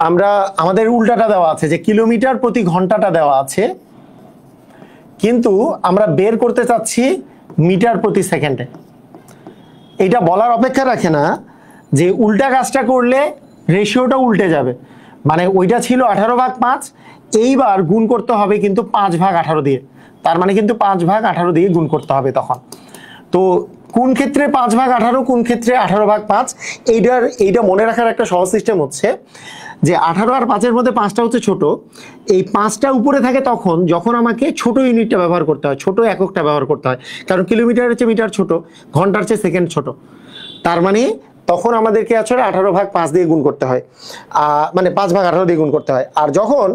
আমরা আমাদের উল্টাটা দেওয়া আছে যে কিলোমিটার প্রতি ঘন্টাটা দেওয়া আছে কিন্তু আমরা বের করতে চাচ্ছি মিটার প্রতি সেকেন্ডে এটা বলার অপেক্ষা রাখে না যে উল্টা কাজটা করলে রেশিওটা উল্টে যাবে মানে ওইটা ছিল আঠারো ভাগ পাঁচ এইবার গুণ করতে হবে কিন্তু পাঁচ ভাগ আঠারো দিয়ে তার মানে কিন্তু পাঁচ ভাগ আঠারো দিয়ে গুণ করতে হবে তখন তো কোন ক্ষেত্রে পাঁচ ভাগ আঠারো কোন ক্ষেত্রে আঠারো ভাগ পাঁচ এইটার এইটা মনে রাখার একটা সহজ সিস্টেম হচ্ছে যে আঠারো আর পাঁচের মধ্যে পাঁচটা হচ্ছে ছোট এই পাঁচটা উপরে থাকে তখন যখন আমাকে ছোট ইউনিটটা ব্যবহার করতে হয় ছোট এককটা ব্যবহার করতে হয় কারণ কিলোমিটার হচ্ছে মিটার ছোট ঘন্টার চেয়ে সেকেন্ড ছোট তার মানে তখন আমাদেরকে আসলে আঠারো ভাগ পাঁচ দিয়ে গুণ করতে হয় মানে পাঁচ ভাগ আঠারো দিয়ে গুণ করতে হয় আর যখন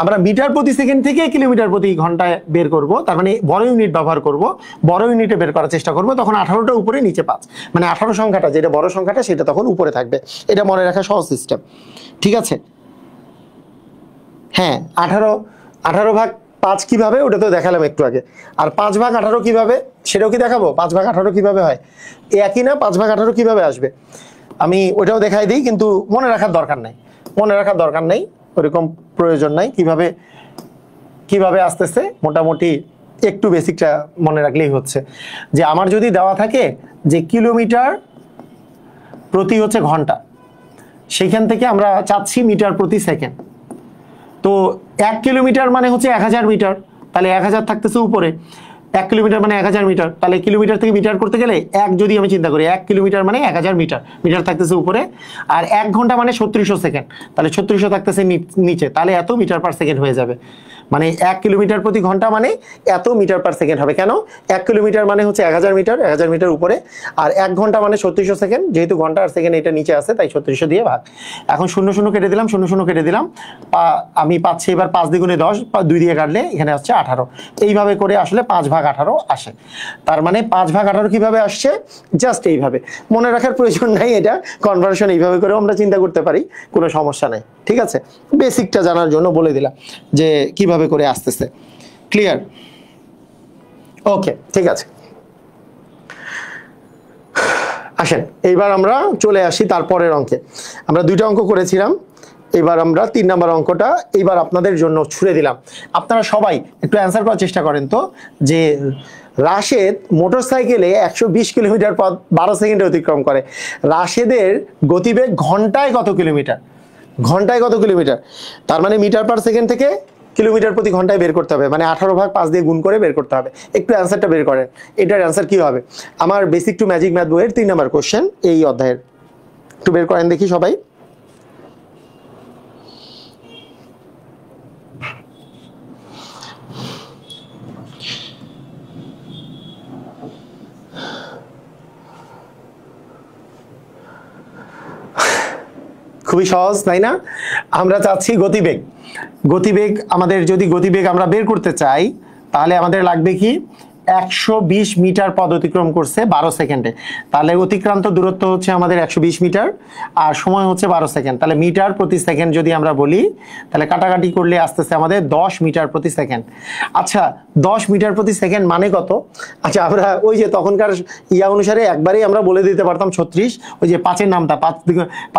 আমরা মিটার প্রতি সেকেন্ড থেকে কিলোমিটার প্রতি ঘন্টায় বের করব তার মানে বড় ইউনিট ব্যবহার করব বড় ইউনিটে বের করার চেষ্টা করব তখন আঠারোটা উপরে নিচে পাঁচ মানে আঠারো সংখ্যাটা যেটা বড় সংখ্যাটা সেটা তখন উপরে থাকবে এটা মনে রাখা সহজ সিস্টেম ঠিক আছে হ্যাঁ আঠারো আঠারো ভাগ পাঁচ কিভাবে ওটা তো দেখালাম একটু আগে আর পাঁচ ভাগ আঠারো কিভাবে সেটাও কি দেখাবো পাঁচ ভাগ আঠারো কিভাবে হয় একই না পাঁচ ভাগ আঠারো কিভাবে আসবে আমি ওটাও দেখাই দিই কিন্তু মনে রাখার দরকার নাই মনে রাখার দরকার নেই ওরকম প্রয়োজন নাই কিভাবে কিভাবে আসতেছে মোটামুটি একটু বেসিকটা মনে রাখলেই হচ্ছে যে আমার যদি দেওয়া থাকে যে কিলোমিটার প্রতি হচ্ছে ঘন্টা সেখান থেকে আমরা চাচ্ছি মিটার প্রতি সেকেন্ড তো এক কিলোমিটার মানে হচ্ছে এক হাজার মিটার তাহলে এক হাজার থাকতেছে উপরে এক কিলোমিটার মানে এক হাজার মিটার তাহলে কিলোমিটার থেকে মিটার করতে গেলে এক যদি আমি চিন্তা করি এক কিলোমিটার মানে এক হাজার মিটার মিটার থাকতেছে উপরে আর এক ঘন্টা মানে ছত্রিশশো সেকেন্ড তাহলে ছত্রিশশো থাকতেছে নিচে তাহলে এত মিটার পার সেকেন্ড হয়ে যাবে মানে এক কিলোমিটার প্রতি ঘন্টা মানে এত মিটার পার সেকেন্ড হবে কেন এক কিলোমিটার মানে হচ্ছে এক হাজার মিটার এক হাজার মিটার উপরে আর এক ঘন্টা মানে ছত্রিশশো সেকেন্ড যেহেতু ঘন্টা আর সেকেন্ড এটা নিচে আছে তাই ছত্রিশশো দিয়ে ভাগ এখন শূন্য শূন্য কেটে দিলাম শূন্য শূন্য কেটে দিলাম আমি পাচ্ছি এবার পাঁচ দ্বিগুণে দশ দুই দিয়ে কাটলে এখানে আসছে আঠারো এইভাবে করে আসলে পাঁচ ভাগ আঠারো আসে তার মানে পাঁচ ভাগ আঠারো কীভাবে আসছে জাস্ট এইভাবে মনে রাখার প্রয়োজন নাই এটা কনভার্সন এইভাবে করেও আমরা চিন্তা করতে পারি কোনো সমস্যা নেই ঠিক আছে বেসিকটা জানার জন্য বলে দিলাম যে কীভাবে এইভাবে করে আসতেছে ক্লিয়ার ওকে ঠিক আছে আসেন এইবার আমরা চলে আসি তারপরের অঙ্কে আমরা দুইটা অঙ্ক করেছিলাম এবার আমরা তিন নম্বর অঙ্কটা এবার আপনাদের জন্য ছুড়ে দিলাম আপনারা সবাই একটু অ্যান্সার করার চেষ্টা করেন তো যে রাশেদ মোটরসাইকেলে একশো বিশ কিলোমিটার পথ বারো সেকেন্ডে অতিক্রম করে রাশেদের গতিবেগ ঘন্টায় কত কিলোমিটার ঘন্টায় কত কিলোমিটার তার মানে মিটার পার সেকেন্ড থেকে কিলোমিটার প্রতি ঘন্টায় বের করতে হবে মানে আঠারো ভাগ পাঁচ দিয়ে গুণ করে বের করতে হবে একটু অ্যান্সারটা বের করেন এটার অ্যান্সার কি হবে আমার বেসিক টু ম্যাজিক ম্যাথ বইয়ের তিন নাম্বার কোশ্চেন এই অধ্যায়ের একটু বের করেন দেখি সবাই খুবই সহজ তাই না আমরা চাচ্ছি গতিবেগ গতিবেগ আমাদের যদি গতিবেগ আমরা বের করতে চাই তাহলে আমাদের লাগবে কি একশো মিটার পদ অতিক্রম করছে বারো সেকেন্ডে তাহলে অতিক্রান্ত দূরত্ব হচ্ছে আমাদের একশো মিটার আর সময় হচ্ছে বারো সেকেন্ড তাহলে মিটার প্রতি সেকেন্ড যদি আমরা বলি তাহলে কাটাকাটি করলে আসতেছে আমাদের দশ মিটার প্রতি সেকেন্ড আচ্ছা দশ মিটার প্রতি সেকেন্ড মানে কত আচ্ছা আমরা ওই যে তখনকার ইয়া অনুসারে একবারেই আমরা বলে দিতে পারতাম ছত্রিশ ওই যে পাঁচের নামটা পাঁচ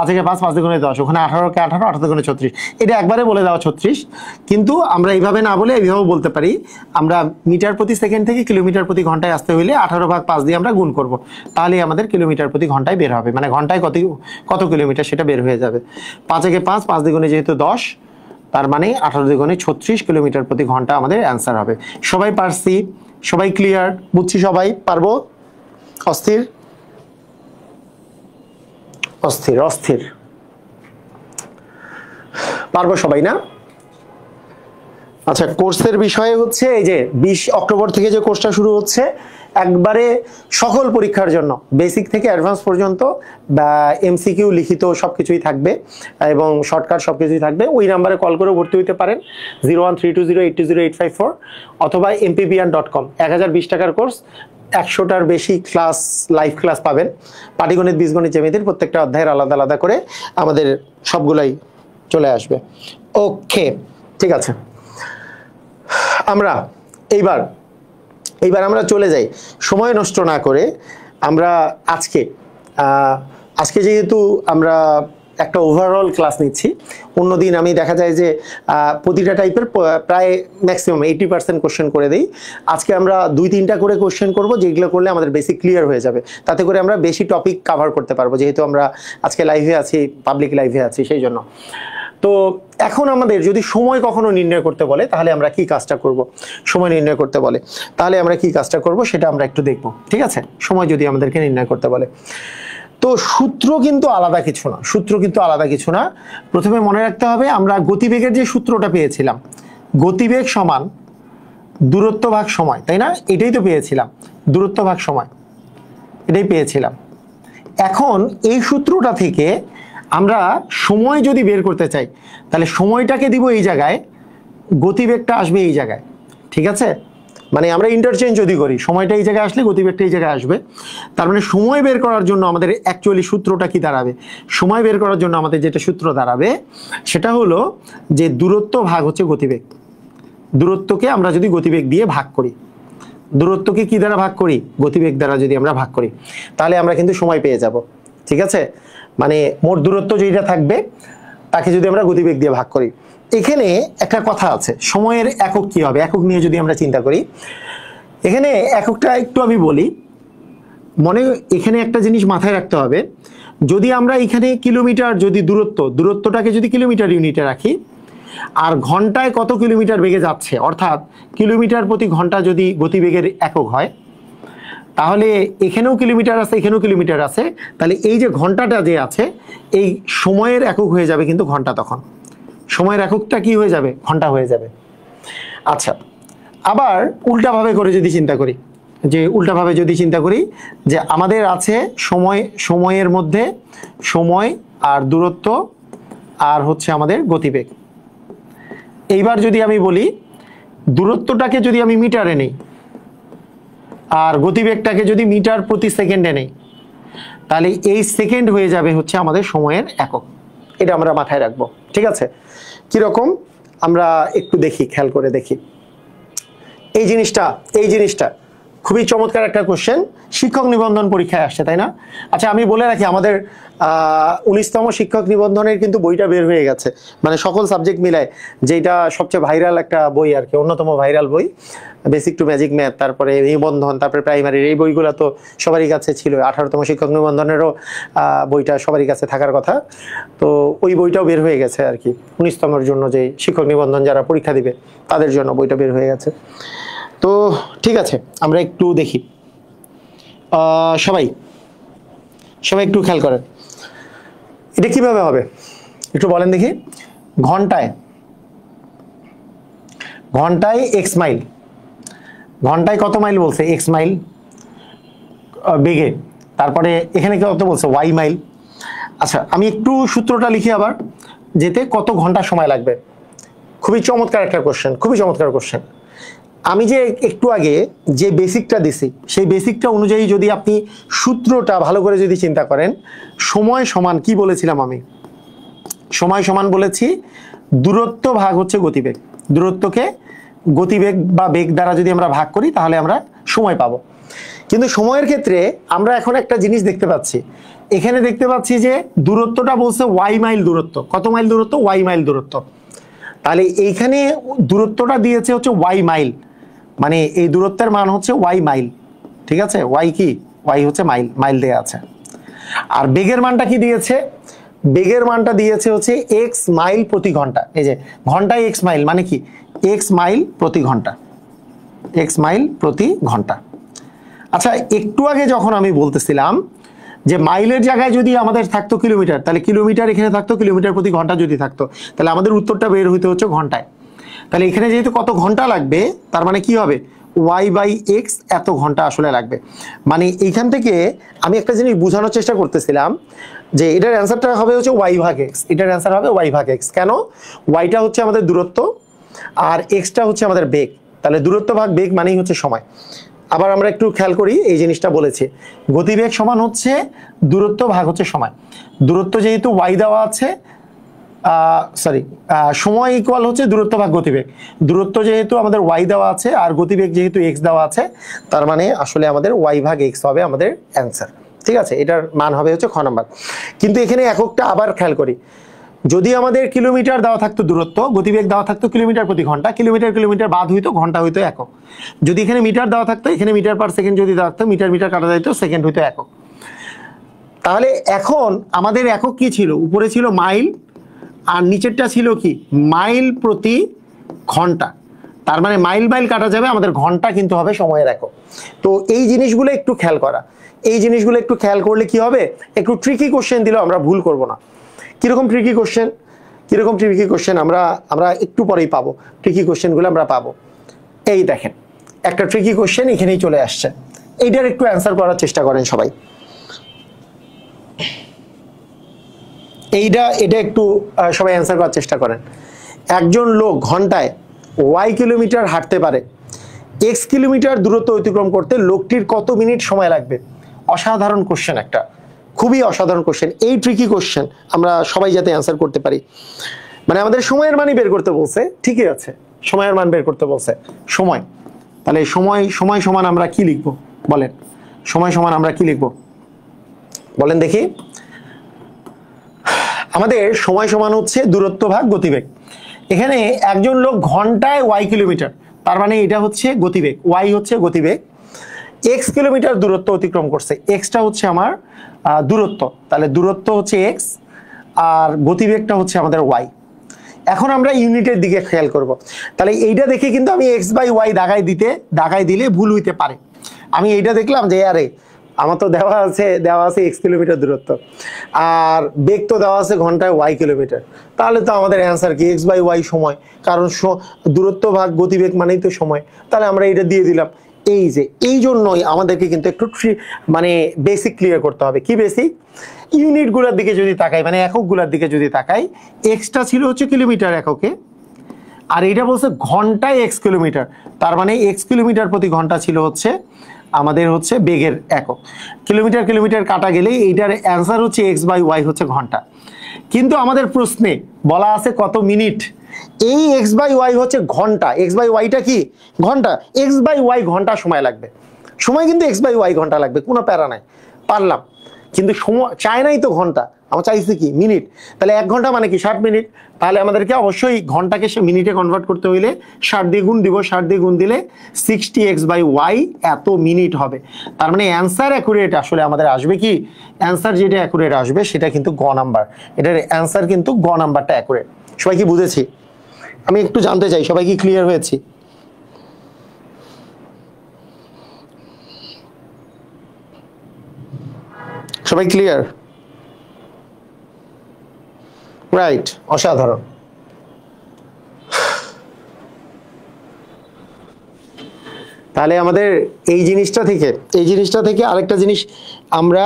থেকে পাঁচ পাঁচ দুগুণে দশ ওখানে আঠারোকে আঠারো আঠারো গুণে ছত্রিশ এটা একবারে বলে দেওয়া ছত্রিশ কিন্তু আমরা এইভাবে না বলে এইভাবে বলতে পারি আমরা মিটার প্রতি সেকেন্ড থেকে কিলো কিলোমিটার প্রতি ঘন্টায় আসতে হইলে আঠারো ভাগ পাঁচ দিয়ে আমরা গুণ করব তাহলে আমাদের কিলোমিটার প্রতি ঘন্টায় বের হবে মানে ঘন্টায় কত কত কিলোমিটার সেটা বের হয়ে যাবে পাঁচেকে পাঁচ পাঁচ দ্বিগুণে যেহেতু দশ তার মানে আঠারো দ্বিগুণে ছত্রিশ কিলোমিটার প্রতি ঘন্টা আমাদের অ্যান্সার হবে সবাই পারছি সবাই ক্লিয়ার বুঝছি সবাই পারবো অস্থির অস্থির অস্থির পারবো সবাই না আচ্ছা কোর্সের বিষয়ে হচ্ছে এই যে বিশ অক্টোবর থেকে যে কোর্সটা শুরু হচ্ছে একবারে সকল পরীক্ষার জন্য বেসিক থেকে অ্যাডভান্স পর্যন্ত বা এমসিকিউ লিখিত সব কিছুই থাকবে এবং শর্টকাট সব কিছুই থাকবে ওই নাম্বারে কল করে ভর্তি হইতে পারেন zero one three two zero eight two zero eight five four অথবা এমপিবিয়ান ডট কম এক হাজার বিশ টাকার কোর্স একশোটার বেশি ক্লাস লাইভ ক্লাস পাবেন পাটিগণিত বীজগণিত জ্যামিতির প্রত্যেকটা অধ্যায়ের আলাদা আলাদা করে আমাদের সবগুলাই চলে আসবে ওকে ঠিক আছে আমরা এইবার এইবার আমরা চলে যাই সময় নষ্ট না করে আমরা আজকে আজকে যেহেতু আমরা একটা ওভারঅল ক্লাস নিচ্ছি অন্য দিন আমি দেখা যায় যে প্রতিটা টাইপের প্রায় ম্যাক্সিমাম এইটি পার্সেন্ট কোশ্চেন করে দিই আজকে আমরা দুই তিনটা করে কোশ্চেন করব যেগুলো করলে আমাদের বেশি ক্লিয়ার হয়ে যাবে তাতে করে আমরা বেশি টপিক কাভার করতে পারবো যেহেতু আমরা আজকে লাইভে আছি পাবলিক লাইভে আছি সেই জন্য তো এখন আমাদের যদি সময় কখনো নির্ণয় করতে বলে তাহলে আমরা কি কাজটা করব সময় নির্ণয় করতে বলে তাহলে আমরা কি কাজটা করব সেটা আমরা একটু দেখব ঠিক আছে সময় যদি আমাদেরকে নির্ণয় করতে বলে তো সূত্র কিন্তু আলাদা কিছু না সূত্র কিন্তু আলাদা কিছু না প্রথমে মনে রাখতে হবে আমরা গতিবেগের যে সূত্রটা পেয়েছিলাম গতিবেগ সমান দূরত্ব ভাগ সময় তাই না এটাই তো পেয়েছিলাম দূরত্ব ভাগ সময় এটাই পেয়েছিলাম এখন এই সূত্রটা থেকে আমরা সময় যদি বের করতে চাই তাহলে সময়টাকে দিব এই জায়গায় গতিবেগটা আসবে এই জায়গায় ঠিক আছে মানে আমরা ইন্টারচেঞ্জ যদি করি সময়টা এই জায়গায় আসলে গতিবেগটা এই জায়গায় আসবে তার মানে সময় বের করার জন্য আমাদের অ্যাকচুয়ালি সূত্রটা কি দাঁড়াবে সময় বের করার জন্য আমাদের যেটা সূত্র দাঁড়াবে সেটা হলো যে দূরত্ব ভাগ হচ্ছে গতিবেগ দূরত্বকে আমরা যদি গতিবেগ দিয়ে ভাগ করি দূরত্বকে কি দ্বারা ভাগ করি গতিবেগ দ্বারা যদি আমরা ভাগ করি তাহলে আমরা কিন্তু সময় পেয়ে যাব ঠিক আছে মানে মোট দূরত্ব যেটা থাকবে তাকে যদি আমরা গতিবেগ দিয়ে ভাগ করি এখানে একটা কথা আছে সময়ের একক কি হবে একক নিয়ে যদি আমরা চিন্তা করি এখানে এককটা একটু আমি বলি মনে এখানে একটা জিনিস মাথায় রাখতে হবে যদি আমরা এখানে কিলোমিটার যদি দূরত্ব দূরত্বটাকে যদি কিলোমিটার ইউনিটে রাখি আর ঘন্টায় কত কিলোমিটার বেগে যাচ্ছে অর্থাৎ কিলোমিটার প্রতি ঘন্টা যদি গতিবেগের একক হয় তাহলে এখানেও কিলোমিটার আছে এখানেও কিলোমিটার আছে তাহলে এই যে ঘন্টাটা যে আছে এই সময়ের একক হয়ে যাবে কিন্তু ঘন্টা তখন সময়ের এককটা কি হয়ে যাবে ঘন্টা হয়ে যাবে আচ্ছা আবার উল্টাভাবে করে যদি চিন্তা করি যে উল্টাভাবে যদি চিন্তা করি যে আমাদের আছে সময় সময়ের মধ্যে সময় আর দূরত্ব আর হচ্ছে আমাদের গতিবেগ এইবার যদি আমি বলি দূরত্বটাকে যদি আমি মিটারে নিই আর গতিবেগটাকে যদি মিটার প্রতি সেকেন্ডে নেই তাহলে এই সেকেন্ড হয়ে যাবে হচ্ছে আমাদের সময়ের একক এটা আমরা মাথায় রাখবো ঠিক আছে কীরকম আমরা একটু দেখি খেয়াল করে দেখি এই জিনিসটা এই জিনিসটা খুবই চমৎকার একটা কোশ্চেন শিক্ষক নিবন্ধন পরীক্ষায় আসছে তাই না আচ্ছা আমি বলে রাখি আমাদের উনিশতম শিক্ষক নিবন্ধনের কিন্তু বইটা বের হয়ে গেছে মানে সকল সাবজেক্ট মিলায় যেটা সবচেয়ে ভাইরাল একটা বই আর কি অন্যতম ভাইরাল বই বেসিক টু ম্যাজিক ম্যাথ তারপরে নিবন্ধন তারপরে প্রাইমারির এই বইগুলো তো সবারই কাছে ছিল আঠারোতম শিক্ষক নিবন্ধনেরও বইটা সবারই কাছে থাকার কথা তো ওই বইটাও বের হয়ে গেছে আর কি উনিশতমের জন্য যে শিক্ষক নিবন্ধন যারা পরীক্ষা দিবে তাদের জন্য বইটা বের হয়ে গেছে তো ঠিক আছে আমরা একটু দেখি সবাই সবাই একটু খেয়াল করেন এটা কিভাবে হবে একটু বলেন দেখি ঘন্টায় ঘন্টায় এক্স মাইল ঘন্টায় কত মাইল বলছে এক্স মাইল বেগে তারপরে এখানে কত বলছে ওয়াই মাইল আচ্ছা আমি একটু সূত্রটা লিখি আবার যেতে কত ঘন্টা সময় লাগবে খুবই চমৎকার একটা কোশ্চেন খুবই চমৎকার কোশ্চেন আমি যে একটু আগে যে বেসিকটা দিছি সেই বেসিকটা অনুযায়ী যদি আপনি সূত্রটা ভালো করে যদি চিন্তা করেন সময় সমান কি বলেছিলাম আমি সময় সমান বলেছি দূরত্ব ভাগ হচ্ছে গতিবেগ দূরত্বকে গতিবেগ বা বেগ দ্বারা যদি আমরা ভাগ করি তাহলে আমরা সময় পাবো কিন্তু সময়ের ক্ষেত্রে আমরা এখন একটা জিনিস দেখতে পাচ্ছি এখানে দেখতে পাচ্ছি যে দূরত্বটা বলছে ওয়াই মাইল দূরত্ব কত মাইল দূরত্ব ওয়াই মাইল দূরত্ব তাহলে এইখানে দূরত্বটা দিয়েছে হচ্ছে ওয়াই মাইল মানে এই দূরত্বের মান হচ্ছে ওয়াই মাইল ঠিক আছে ওয়াই কি ওয়াই হচ্ছে মাইল মাইল দেওয়া আছে আর বেগের মানটা কি দিয়েছে বেগের মানটা দিয়েছে হচ্ছে এক্স মাইল প্রতি ঘন্টা এই যে ঘন্টায় এক্স মাইল মানে কি এক্স মাইল প্রতি ঘন্টা এক্স মাইল প্রতি ঘন্টা আচ্ছা একটু আগে যখন আমি বলতেছিলাম যে মাইলের জায়গায় যদি আমাদের থাকতো কিলোমিটার তাহলে কিলোমিটার এখানে থাকতো কিলোমিটার প্রতি ঘন্টা যদি থাকতো তাহলে আমাদের উত্তরটা বের হইতে হচ্ছে ঘন্টায় তাহলে এখানে যেহেতু কত ঘন্টা লাগবে তার মানে কি হবে ওয়াই বাই এক্স এত ঘন্টা আসলে লাগবে মানে এইখান থেকে আমি একটা জিনিস বোঝানোর চেষ্টা করতেছিলাম যে এটার অ্যান্সারটা হবে হচ্ছে ওয়াই ভাগ এক্স এটার অ্যান্সার হবে ওয়াই ভাগ এক্স কেন ওয়াইটা হচ্ছে আমাদের দূরত্ব আর এক্সটা হচ্ছে আমাদের বেগ তাহলে দূরত্ব ভাগ বেগ মানেই হচ্ছে সময় আবার আমরা একটু খেয়াল করি এই জিনিসটা বলেছে গতিবেগ সমান হচ্ছে দূরত্ব ভাগ হচ্ছে সময় দূরত্ব যেহেতু ওয়াই দেওয়া আছে সরি সময় ইকুয়াল হচ্ছে দূরত্ব ভাগ গতিবেগ দূরত্ব যেহেতু আমাদের ওয়াই দেওয়া আছে আর গতিবেগ যেহেতু এক্স দেওয়া আছে তার মানে আসলে আমাদের ওয়াই ভাগ এক্স হবে আমাদের অ্যান্সার ঠিক আছে এটার মান হবে হচ্ছে খ নাম্বার কিন্তু এখানে এককটা আবার খেয়াল করি যদি আমাদের কিলোমিটার দেওয়া থাকতো দূরত্ব গতিবেগ দেওয়া থাকতো কিলোমিটার প্রতি ঘন্টা কিলোমিটার কিলোমিটার বাদ হইতো ঘন্টা হইতো একক যদি এখানে মিটার দেওয়া থাকতো এখানে মিটার পার সেকেন্ড যদি দেওয়া থাকতো মিটার মিটার কাটা যাইতো সেকেন্ড হইতো একক তাহলে এখন আমাদের একক কি ছিল উপরে ছিল মাইল আর নিচেরটা ছিল কি মাইল প্রতি ঘন্টা তার মানে মাইল মাইল কাটা যাবে আমাদের ঘন্টা কিন্তু হবে সময়ে দেখো তো এই জিনিসগুলো একটু খেয়াল করা এই জিনিসগুলো একটু খেয়াল করলে কি হবে একটু ট্রিকি কোশ্চেন দিলেও আমরা ভুল করব না কীরকম ট্রিকি কোশ্চেন কীরকম ট্রিকি কোশ্চেন আমরা আমরা একটু পরেই পাবো ট্রিকি কোশ্চেনগুলো আমরা পাবো এই দেখেন একটা ট্রিকি কোশ্চেন এখানেই চলে আসছে এইটার একটু অ্যান্সার করার চেষ্টা করেন সবাই এইটা এটা একটু সবাই অ্যান্সার করার চেষ্টা করেন একজন লোক ঘন্টায় ওয়াই কিলোমিটার হাঁটতে পারে এক্স কিলোমিটার দূরত্ব অতিক্রম করতে লোকটির কত মিনিট সময় লাগবে অসাধারণ কোশ্চেন একটা খুবই অসাধারণ কোশ্চেন এই ট্রিকি কোশ্চেন আমরা সবাই যাতে অ্যান্সার করতে পারি মানে আমাদের সময়ের মানই বের করতে বলছে ঠিকই আছে সময়ের মান বের করতে বলছে সময় তাহলে সময় সময় সমান আমরা কি লিখব বলেন সময় সমান আমরা কি লিখব বলেন দেখি আমাদের সময় সমান হচ্ছে দূরত্ব ভাগ গতিবেগ এখানে একজন লোক ঘন্টায় ওয়াই কিলোমিটার তার মানে এটা হচ্ছে গতিবেগ ওয়াই হচ্ছে গতিবেগ এক্স কিলোমিটার দূরত্ব অতিক্রম করছে এক্সটা হচ্ছে আমার দূরত্ব তাহলে দূরত্ব হচ্ছে এক্স আর গতিবেগটা হচ্ছে আমাদের ওয়াই এখন আমরা ইউনিটের দিকে খেয়াল করব। তাহলে এইটা দেখে কিন্তু আমি এক্স বাই ওয়াই দাগায় দিতে দাগায় দিলে ভুল হইতে পারে আমি এইটা দেখলাম যে আরে আমার তো দেওয়া আছে দেওয়া আছে এক্স কিলোমিটার দূরত্ব আর বেগ তো দেওয়া আছে ঘন্টায় ওয়াই কিলোমিটার তাহলে তো আমাদের অ্যান্সার কি এক্স বাই ওয়াই সময় কারণ দূরত্ব ভাগ গতিবেগ মানেই তো সময় তাহলে আমরা এটা দিয়ে দিলাম এই যে এই জন্যই আমাদেরকে কিন্তু একটু মানে বেসিক ক্লিয়ার করতে হবে কি বেসিক ইউনিটগুলোর দিকে যদি তাকাই মানে এককগুলোর দিকে যদি তাকাই এক্সটা ছিল হচ্ছে কিলোমিটার এককে আর এটা বলছে ঘন্টায় এক্স কিলোমিটার তার মানে এক্স কিলোমিটার প্রতি ঘন্টা ছিল হচ্ছে আমাদের হচ্ছে বেগের একক কিলোমিটার কিলোমিটার কাটা গেলে এইটার অ্যান্সার হচ্ছে এক্স বাই ওয়াই হচ্ছে ঘন্টা কিন্তু আমাদের প্রশ্নে বলা আছে কত মিনিট এই এক্স বাই ওয়াই হচ্ছে ঘন্টা এক্স বাই ওয়াইটা কি ঘন্টা এক্স বাই ওয়াই ঘন্টা সময় লাগবে সময় কিন্তু এক্স বাই ওয়াই ঘন্টা লাগবে কোনো প্যারা নাই পারলাম কিন্তু সময় চায় নাই তো ঘন্টা আমার চাইছে কি মিনিট তাহলে এক ঘন্টা মানে কি ষাট মিনিট তাহলে আমাদেরকে অবশ্যই ঘন্টাকে সে মিনিটে কনভার্ট করতে হইলে ষাট দিয়ে গুণ দিব ষাট দিয়ে গুণ দিলে সিক্সটি এক্স বাই ওয়াই এত মিনিট হবে তার মানে অ্যান্সার অ্যাকুরেট আসলে আমাদের আসবে কি অ্যান্সার যেটা অ্যাকুরেট আসবে সেটা কিন্তু গ নাম্বার এটার অ্যান্সার কিন্তু গ নাম্বারটা অ্যাকুরেট সবাই কি বুঝেছি আমি একটু জানতে চাই সবাই কি ক্লিয়ার হয়েছি সবাই ক্লিয়ার রাইট অসাধারণ তাহলে আমাদের এই জিনিসটা থেকে এই জিনিসটা থেকে আরেকটা জিনিস আমরা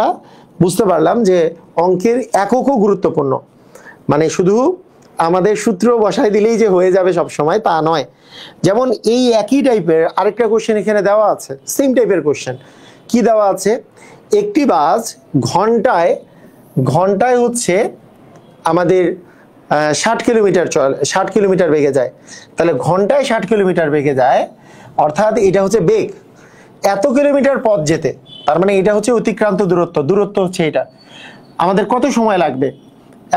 বুঝতে পারলাম যে অঙ্কের এককও গুরুত্বপূর্ণ মানে শুধু আমাদের সূত্র বসায় দিলেই যে হয়ে যাবে সব সময় তা নয় যেমন এই একই টাইপের আরেকটা কোশ্চেন এখানে দেওয়া আছে সেম টাইপের কোশ্চেন কি দেওয়া আছে একটি বাস ঘন্টায় ঘন্টায় হচ্ছে আমাদের ষাট কিলোমিটার চল ষাট কিলোমিটার বেগে যায় তাহলে ঘন্টায় ষাট কিলোমিটার বেগে যায় অর্থাৎ এটা হচ্ছে বেগ এত কিলোমিটার পথ যেতে তার মানে এটা হচ্ছে অতিক্রান্ত দূরত্ব দূরত্ব হচ্ছে এটা আমাদের কত সময় লাগবে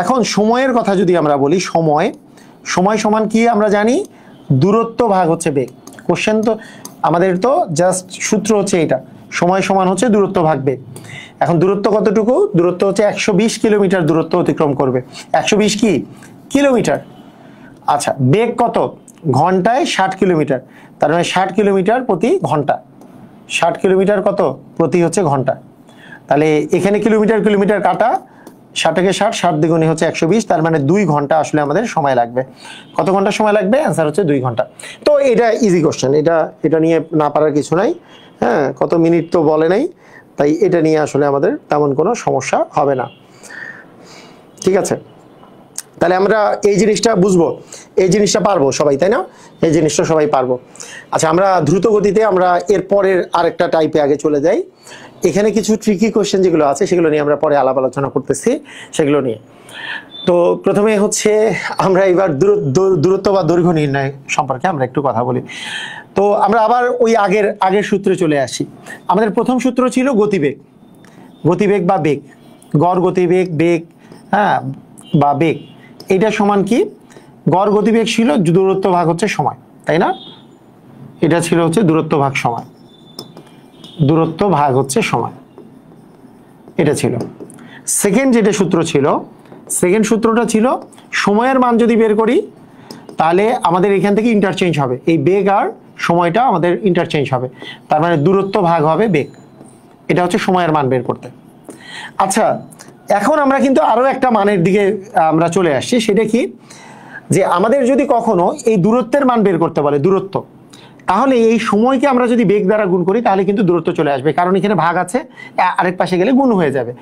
এখন সময়ের কথা যদি আমরা বলি সময় সময় সমান কি আমরা জানি দূরত্ব ভাগ হচ্ছে বেগ কোশ্চেন তো আমাদের তো জাস্ট সূত্র হচ্ছে এটা সময় সমান হচ্ছে দূরত্ব ভাগবে এখন দূরত্ব কতটুকু দূরত্ব হচ্ছে একশো কিলোমিটার দূরত্ব অতিক্রম করবে একশো কি কিলোমিটার আচ্ছা বেগ কত ঘন্টায় ষাট কিলোমিটার তার মানে ষাট কিলোমিটার প্রতি ঘন্টা ষাট কিলোমিটার কত প্রতি হচ্ছে ঘন্টা তাহলে এখানে কিলোমিটার কিলোমিটার কাটা ষাটকে ষাট ষাট দ্বিগুণী হচ্ছে একশো বিশ তার মানে দুই ঘন্টা আসলে আমাদের সময় লাগবে কত ঘন্টা সময় লাগবে অ্যান্সার হচ্ছে দুই ঘন্টা তো এটা ইজি কোশ্চেন এটা এটা নিয়ে না পারার কিছু নাই হ্যাঁ কত মিনিট তো বলে নাই তাই এটা নিয়ে আসলে আমাদের তেমন কোনো সমস্যা হবে না ঠিক আছে তাহলে আমরা এই জিনিসটা বুঝবো এই জিনিসটা পারবো সবাই তাই না এই জিনিসটা সবাই পারবো আচ্ছা আমরা দ্রুত গতিতে আমরা এর পরের আরেকটা টাইপে আগে চলে যাই এখানে কিছু ট্রিকি কোয়েশ্চেন যেগুলো আছে সেগুলো নিয়ে আমরা পরে আলাপ আলোচনা করতেছি সেগুলো নিয়ে তো প্রথমে হচ্ছে আমরা এবার দূরত্ব বা দৈর্ঘ্য নির্ণয় সম্পর্কে আমরা একটু কথা বলি তো আমরা আবার ওই আগের আগের সূত্রে চলে আসি আমাদের প্রথম সূত্র ছিল গতিবেগ গতিবেগ বা বেগ গড় গতিবেগ বেগ হ্যাঁ বা বেগ এটা সমান কি গড় গতিবেগ ছিল দূরত্ব ভাগ হচ্ছে সময় তাই না এটা ছিল হচ্ছে দূরত্ব ভাগ সময় দূরত্ব ভাগ হচ্ছে সময় এটা ছিল সেকেন্ড যেটা সূত্র ছিল সেকেন্ড সূত্রটা ছিল সময়ের মান যদি বের করি তাহলে আমাদের এখান থেকে ইন্টারচেঞ্জ হবে এই বেগ আর সময়টা আমাদের ইন্টারচেঞ্জ হবে তার মানে দূরত্ব ভাগ হবে বেগ এটা হচ্ছে সময়ের মান বের করতে আচ্ছা এখন আমরা কিন্তু আরও একটা মানের দিকে আমরা চলে আসছি সেটা কি যে আমাদের যদি কখনো এই দূরত্বের মান বের করতে বলে দূরত্ব তাহলে এই সময়কে আমরা যদি বেগ দ্বারা গুণ করি তাহলে কিন্তু দূরত্ব চলে আসবে কারণ এখানে ভাগ আছে আরেক পাশে গেলে গুণ হয়ে যাবে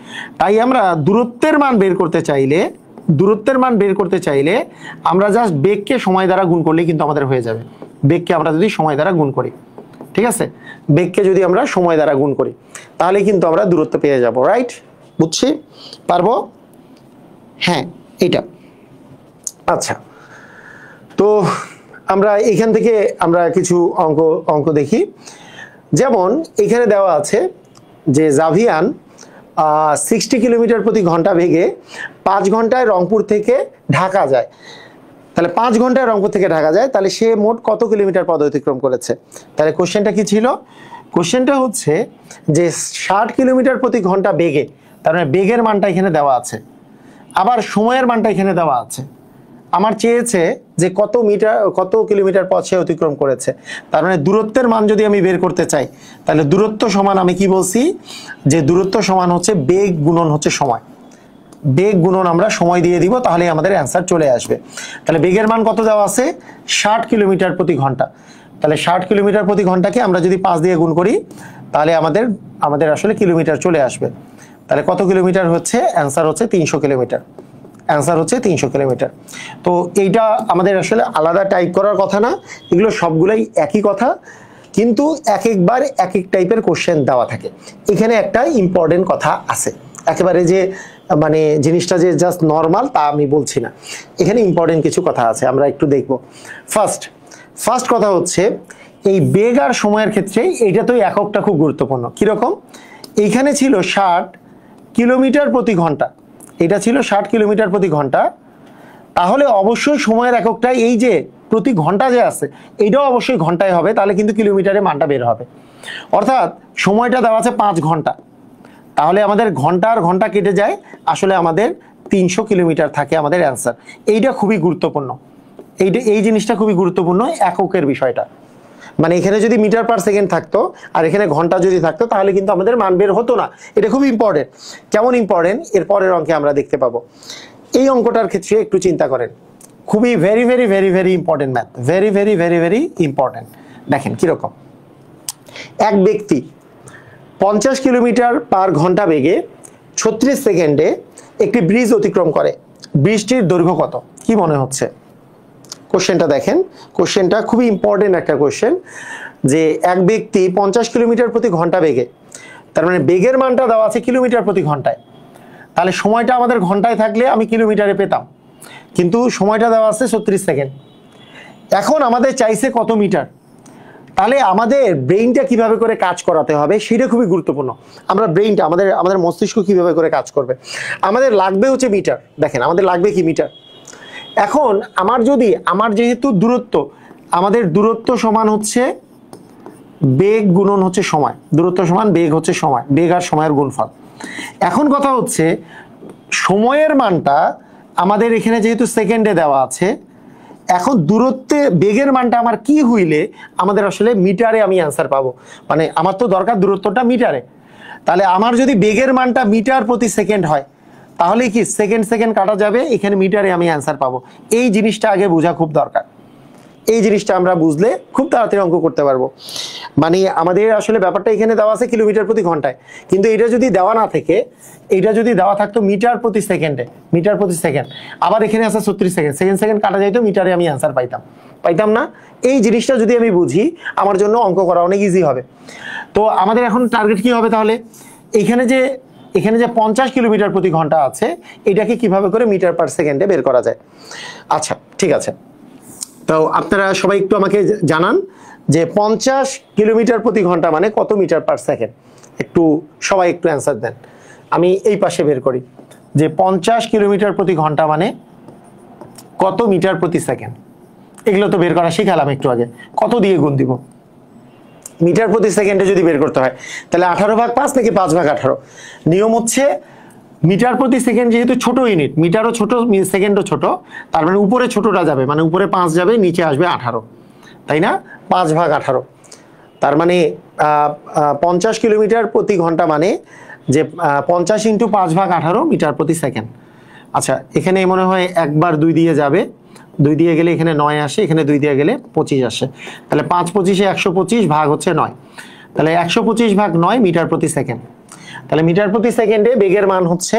তাই আমরা দূরত্বের মান বের করতে চাইলে দূরত্বের মান বের করতে চাইলে আমরা জাস্ট বেগকে সময় দ্বারা গুণ করলে কিন্তু আমাদের হয়ে যাবে বেগকে আমরা যদি সময় দ্বারা গুণ করি ঠিক আছে বেগকে যদি আমরা সময় দ্বারা গুণ করি তাহলে কিন্তু আমরা দূরত্ব পেয়ে যাব রাইট বুঝছি পারবো হ্যাঁ এটা আচ্ছা তো আমরা এখান থেকে আমরা কিছু অঙ্ক অঙ্ক দেখি যেমন এখানে দেওয়া আছে যে জাভিয়ান সিক্সটি কিলোমিটার প্রতি ঘন্টা ভেগে পাঁচ ঘন্টায় রংপুর থেকে ঢাকা যায় তাহলে পাঁচ ঘন্টায় রংপুর থেকে ঢাকা যায় তাহলে সে মোট কত কিলোমিটার পদ অতিক্রম করেছে তাহলে কোশ্চেনটা কি ছিল কোশ্চেনটা হচ্ছে যে ষাট কিলোমিটার প্রতি ঘন্টা বেগে তার মানে বেগের মানটা এখানে দেওয়া আছে আবার সময়ের মানটা এখানে দেওয়া আছে আমার চেয়েছে যে কত মিটার কত কিলোমিটার পথ সে অতিক্রম করেছে তার মানে দূরত্বের মান যদি আমি বের করতে চাই তাহলে দূরত্ব সমান আমি কি বলছি যে দূরত্ব সমান হচ্ছে বেগ গুণন হচ্ছে সময় বেগ গুণন আমরা সময় দিয়ে দিব তাহলে আমাদের অ্যান্সার চলে আসবে তাহলে বেগের মান কত দেওয়া আছে ষাট কিলোমিটার প্রতি ঘন্টা তাহলে ষাট কিলোমিটার প্রতি ঘন্টাকে আমরা যদি পাঁচ দিয়ে গুণ করি তাহলে আমাদের আমাদের আসলে কিলোমিটার চলে আসবে তাহলে কত কিলোমিটার হচ্ছে অ্যান্সার হচ্ছে তিনশো কিলোমিটার অ্যান্সার হচ্ছে তিনশো কিলোমিটার তো এইটা আমাদের আসলে আলাদা টাইপ করার কথা না এগুলো সবগুলোই একই কথা কিন্তু এক একবার এক এক টাইপের কোশ্চেন দেওয়া থাকে এখানে একটা ইম্পর্টেন্ট কথা আছে একেবারে যে মানে জিনিসটা যে জাস্ট নর্মাল তা আমি বলছি না এখানে ইম্পর্টেন্ট কিছু কথা আছে আমরা একটু দেখব ফার্স্ট ফার্স্ট কথা হচ্ছে এই বেগ আর সময়ের ক্ষেত্রে এটা তো এককটা খুব গুরুত্বপূর্ণ কীরকম এইখানে ছিল ষাট কিলোমিটার প্রতি ঘন্টা এটা ছিল ষাট কিলোমিটার প্রতি ঘন্টা তাহলে অবশ্যই সময়ের এককটা এই যে প্রতি ঘন্টা যে আছে এইটাও অবশ্যই ঘন্টায় হবে তাহলে কিন্তু কিলোমিটারে মানটা বের হবে অর্থাৎ সময়টা দেওয়া আছে পাঁচ ঘন্টা তাহলে আমাদের ঘন্টার আর ঘন্টা কেটে যায় আসলে আমাদের তিনশো কিলোমিটার থাকে আমাদের অ্যান্সার এইটা খুবই গুরুত্বপূর্ণ এইটা এই জিনিসটা খুবই গুরুত্বপূর্ণ এককের বিষয়টা মানে এখানে যদি মিটার পার সেকেন্ড থাকতো আর এখানে ঘন্টা যদি থাকতো তাহলে কিন্তু আমাদের মান বের হতো না এটা খুব ইম্পর্টেন্ট কেমন ইম্পর্টেন্ট এর পরের অঙ্কে আমরা দেখতে পাবো এই অঙ্কটার ক্ষেত্রে একটু চিন্তা করেন খুবই very very very very important math very very very very important দেখেন কীরকম এক ব্যক্তি পঞ্চাশ কিলোমিটার পার ঘন্টা বেগে ছত্রিশ সেকেন্ডে একটি ব্রিজ অতিক্রম করে ব্রিজটির দৈর্ঘ্য কত কি মনে হচ্ছে কোশ্চেনটা দেখেন কোশ্চেনটা খুবই ইম্পর্টেন্ট একটা কোশ্চেন যে এক ব্যক্তি পঞ্চাশ কিলোমিটার প্রতি ঘন্টা বেগে তার মানে বেগের মানটা দেওয়া আছে কিলোমিটার প্রতি ঘন্টায় তাহলে সময়টা আমাদের ঘন্টায় থাকলে আমি কিলোমিটারে পেতাম কিন্তু সময়টা দেওয়া আছে ছত্রিশ সেকেন্ড এখন আমাদের চাইছে কত মিটার তাহলে আমাদের ব্রেইনটা কিভাবে করে কাজ করাতে হবে সেটা খুবই গুরুত্বপূর্ণ আমরা ব্রেইনটা আমাদের আমাদের মস্তিষ্ক কিভাবে করে কাজ করবে আমাদের লাগবে হচ্ছে মিটার দেখেন আমাদের লাগবে কি মিটার এখন আমার যদি আমার যেহেতু দূরত্ব আমাদের দূরত্ব সমান হচ্ছে বেগ গুণন হচ্ছে সময় দূরত্ব সমান বেগ হচ্ছে সময় বেগ আর সময়ের গুণফল এখন কথা হচ্ছে সময়ের মানটা আমাদের এখানে যেহেতু সেকেন্ডে দেওয়া আছে এখন দূরত্বে বেগের মানটা আমার কি হইলে আমাদের আসলে মিটারে আমি অ্যান্সার পাবো মানে আমার তো দরকার দূরত্বটা মিটারে তাহলে আমার যদি বেগের মানটা মিটার প্রতি সেকেন্ড হয় তাহলে কি সেকেন্ড সেকেন্ড কাটা যাবে এখানে মিটারে আমি অ্যান্সার পাবো এই জিনিসটা আগে বোঝা খুব দরকার এই জিনিসটা আমরা বুঝলে খুব তাড়াতাড়ি অঙ্ক করতে পারবো মানে আমাদের আসলে ব্যাপারটা এখানে দেওয়া আছে কিলোমিটার প্রতি ঘন্টায় কিন্তু এটা যদি দেওয়া না থেকে এটা যদি দেওয়া থাকতো মিটার প্রতি সেকেন্ডে মিটার প্রতি সেকেন্ড আবার এখানে আছে ছত্রিশ সেকেন্ড সেকেন্ড সেকেন্ড কাটা যাইতো মিটারে আমি অ্যান্সার পাইতাম পাইতাম না এই জিনিসটা যদি আমি বুঝি আমার জন্য অঙ্ক করা অনেক ইজি হবে তো আমাদের এখন টার্গেট কি হবে তাহলে এখানে যে এখানে যে পঞ্চাশ কিলোমিটার প্রতি ঘন্টা আছে এটাকে কিভাবে করে মিটার পার সেকেন্ডে বের করা যায় আচ্ছা ঠিক আছে তো আপনারা সবাই একটু আমাকে জানান যে পঞ্চাশ কিলোমিটার প্রতি ঘন্টা মানে কত মিটার পার সেকেন্ড একটু সবাই একটু অ্যান্সার দেন আমি এই পাশে বের করি যে পঞ্চাশ কিলোমিটার প্রতি ঘন্টা মানে কত মিটার প্রতি সেকেন্ড এগুলো তো বের করা শিখালাম একটু আগে কত দিয়ে গুণ দিব মিটার প্রতি সেকেন্ডে যদি বের করতে হয় তাহলে আঠারো ভাগ পাঁচ নাকি পাঁচ ভাগ আঠারো নিয়ম হচ্ছে মিটার প্রতি সেকেন্ড যেহেতু ছোট ইউনিট মিটারও ছোট সেকেন্ডও ছোট তার মানে উপরে ছোটটা যাবে মানে উপরে পাঁচ যাবে নিচে আসবে আঠারো তাই না পাঁচ ভাগ আঠারো তার মানে পঞ্চাশ কিলোমিটার প্রতি ঘন্টা মানে যে পঞ্চাশ ইন্টু পাঁচ ভাগ আঠারো মিটার প্রতি সেকেন্ড আচ্ছা এখানে মনে হয় একবার দুই দিয়ে যাবে দুই দিয়ে গেলে এখানে নয় আসে এখানে দুই দিয়ে গেলে পঁচিশ আসে তাহলে পাঁচ পঁচিশে একশো পঁচিশ ভাগ হচ্ছে নয় তাহলে একশো পঁচিশ ভাগ নয় মিটার প্রতি সেকেন্ড তাহলে মিটার প্রতি সেকেন্ডে বেগের মান হচ্ছে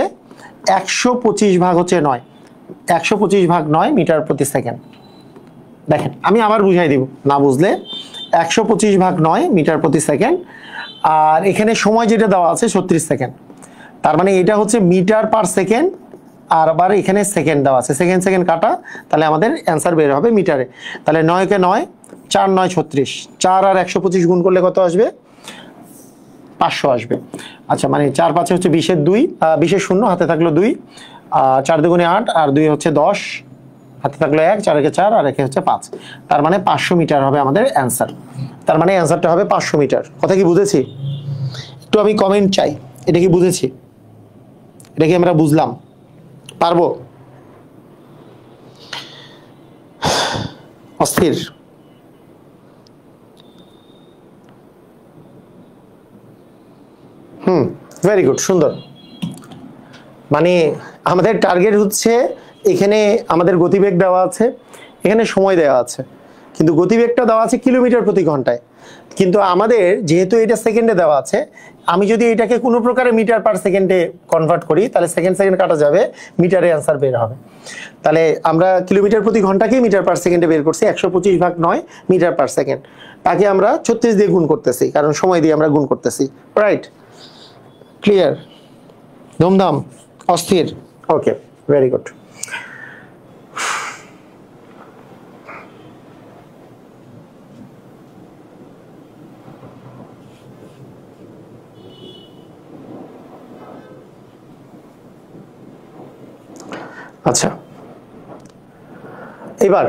একশো পঁচিশ ভাগ হচ্ছে নয় একশো পঁচিশ ভাগ নয় মিটার প্রতি সেকেন্ড দেখেন আমি আবার বুঝাই দিব না বুঝলে একশো পঁচিশ ভাগ নয় মিটার প্রতি সেকেন্ড আর এখানে সময় যেটা দেওয়া আছে ছত্রিশ সেকেন্ড তার মানে এটা হচ্ছে মিটার পার সেকেন্ড আর আবার এখানে সেকেন্ড দেওয়া আছে সেকেন্ড সেকেন্ড কাটা তাহলে আমাদের অ্যান্সার বের হবে মিটারে তাহলে নয়কে নয় চার নয় ছত্রিশ চার আর একশো পঁচিশ গুণ করলে কত আসবে পাঁচশো আসবে আচ্ছা মানে চার পাঁচে হচ্ছে বিশের দুই বিশের শূন্য হাতে থাকলো দুই চার দুগুণে আট আর দুই হচ্ছে দশ হাতে থাকলো এক চার একে চার আর একে হচ্ছে পাঁচ তার মানে পাঁচশো মিটার হবে আমাদের অ্যান্সার তার মানে অ্যান্সারটা হবে পাঁচশো মিটার কথা কি বুঝেছি একটু আমি কমেন্ট চাই এটা কি বুঝেছি এটা কি আমরা বুঝলাম পারবো অস্থির হুম ভেরি গুড সুন্দর মানে আমাদের টার্গেট হচ্ছে এখানে আমাদের গতিবেগ দেওয়া আছে এখানে সময় দেওয়া আছে কিন্তু গতিবেগটা দেওয়া আছে কিলোমিটার প্রতি ঘন্টায় কিন্তু আমাদের যেহেতু এটা সেকেন্ডে দেওয়া আছে আমি যদি এটাকে কোনো প্রকারে মিটার পার সেকেন্ডে কনভার্ট করি তাহলে সেকেন্ড সেকেন্ড কাটা যাবে মিটারে অ্যান্সার বের হবে তাহলে আমরা কিলোমিটার প্রতি ঘন্টাকেই মিটার পার সেকেন্ডে বের করছি একশো পঁচিশ ভাগ নয় মিটার পার সেকেন্ড তাকে আমরা ছত্রিশ দিয়ে গুণ করতেছি কারণ সময় দিয়ে আমরা গুণ করতেছি রাইট ক্লিয়ার ধুমধাম অস্থির ওকে ভেরি গুড আচ্ছা এবার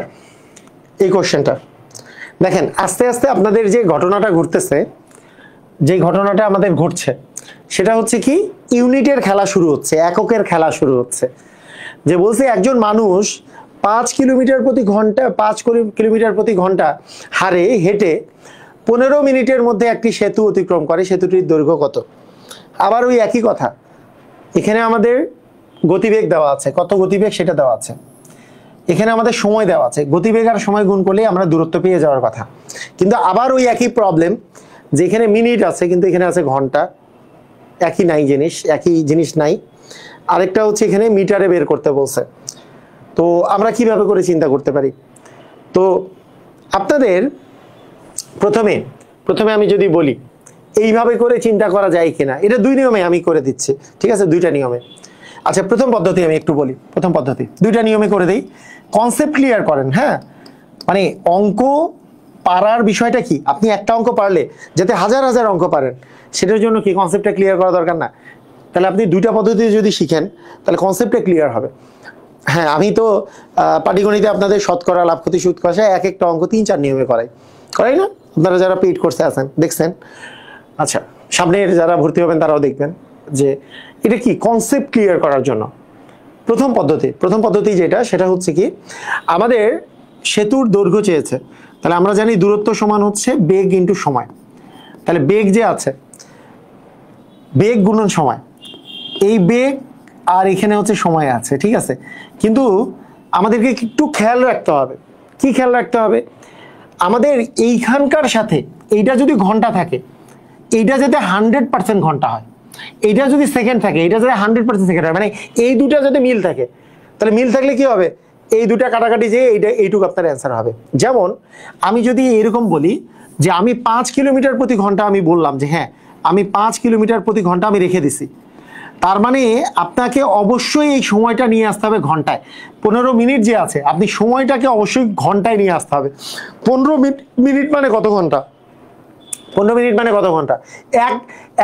এই কোশ্চেনটা দেখেন আস্তে আস্তে আপনাদের যে ঘটনাটা ঘটতেছে যে ঘটনাটা আমাদের ঘটছে সেটা হচ্ছে কি ইউনিটের খেলা শুরু হচ্ছে এককের খেলা শুরু হচ্ছে যে বলছে একজন মানুষ পাঁচ কিলোমিটার প্রতি ঘন্টা পাঁচ কিলোমিটার প্রতি ঘন্টা হারে হেঁটে পনেরো মিনিটের মধ্যে একটি সেতু অতিক্রম করে সেতুটির দৈর্ঘ্য কত আবার ওই একই কথা এখানে আমাদের গতিবেগ দেওয়া আছে কত গতিবেগ সেটা দেওয়া আছে এখানে আমাদের সময় দেওয়া আছে গতিবেগ আর সময় গুণ করলে আমরা দূরত্ব পেয়ে যাওয়ার কথা কিন্তু আবার ওই একই প্রবলেম যেখানে মিনিট আছে কিন্তু এখানে আছে ঘন্টা একই নাই জিনিস একই জিনিস নাই আরেকটা হচ্ছে এখানে মিটারে বের করতে বলছে তো আমরা কিভাবে করে চিন্তা করতে পারি তো আপনাদের প্রথমে প্রথমে আমি যদি বলি এইভাবে করে চিন্তা করা যায় কিনা এটা দুই নিয়মে আমি করে দিচ্ছি ঠিক আছে দুইটা নিয়মে আচ্ছা প্রথম পদ্ধতি আমি একটু বলি প্রথম পদ্ধতি দুইটা নিয়মে করে দিই কনসেপ্ট ক্লিয়ার করেন হ্যাঁ মানে অঙ্ক পারার বিষয়টা কি আপনি একটা অঙ্ক পারলে যাতে হাজার হাজার অঙ্ক পারেন সেটার জন্য কি কনসেপ্টটা ক্লিয়ার করা দরকার না তাহলে আপনি দুইটা পদ্ধতি যদি শিখেন তাহলে কনসেপ্টটা ক্লিয়ার হবে হ্যাঁ আমি তো পাটিগণিতে আপনাদের শতকরা লাভ ক্ষতি সুদ কষায় এক একটা অঙ্ক তিন চার নিয়মে করাই করাই না আপনারা যারা পেইড কোর্সে আছেন দেখছেন আচ্ছা সামনের যারা ভর্তি হবেন তারাও দেখবেন যে এটা কি কনসেপ্ট ক্লিয়ার করার জন্য প্রথম পদ্ধতি প্রথম পদ্ধতি যেটা সেটা হচ্ছে কি আমাদের সেতুর দৈর্ঘ্য চেয়েছে তাহলে আমরা জানি দূরত্ব সমান হচ্ছে বেগ ইন্টু সময় তাহলে বেগ যে আছে বেগ গুণন সময় এই বেগ আর এখানে হচ্ছে সময় আছে ঠিক আছে কিন্তু আমাদেরকে একটু খেয়াল রাখতে হবে কি খেয়াল রাখতে হবে আমাদের এইখানকার সাথে এইটা যদি ঘন্টা থাকে এইটা যাতে হান্ড্রেড পার্সেন্ট ঘন্টা হয় এইটা যদি সেকেন্ড থাকে এইটা যাতে হান্ড্রেড পার্সেন্ট সেকেন্ড হয় মানে এই দুটা যদি মিল থাকে তাহলে মিল থাকলে কি হবে এই দুটা কাটাকাটি যে এইটা এইটুকু আপনার অ্যান্সার হবে যেমন আমি যদি এরকম বলি যে আমি পাঁচ কিলোমিটার প্রতি ঘন্টা আমি বললাম যে হ্যাঁ আমি পাঁচ কিলোমিটার প্রতি ঘন্টা আমি রেখে দিছি তার মানে আপনাকে অবশ্যই এই সময়টা নিয়ে আসতে হবে ঘন্টায় পনেরো মিনিট যে আছে আপনি সময়টাকে অবশ্যই ঘন্টায় নিয়ে আসতে হবে পনেরো মিনিট মানে কত ঘন্টা পনেরো মিনিট মানে কত ঘন্টা এক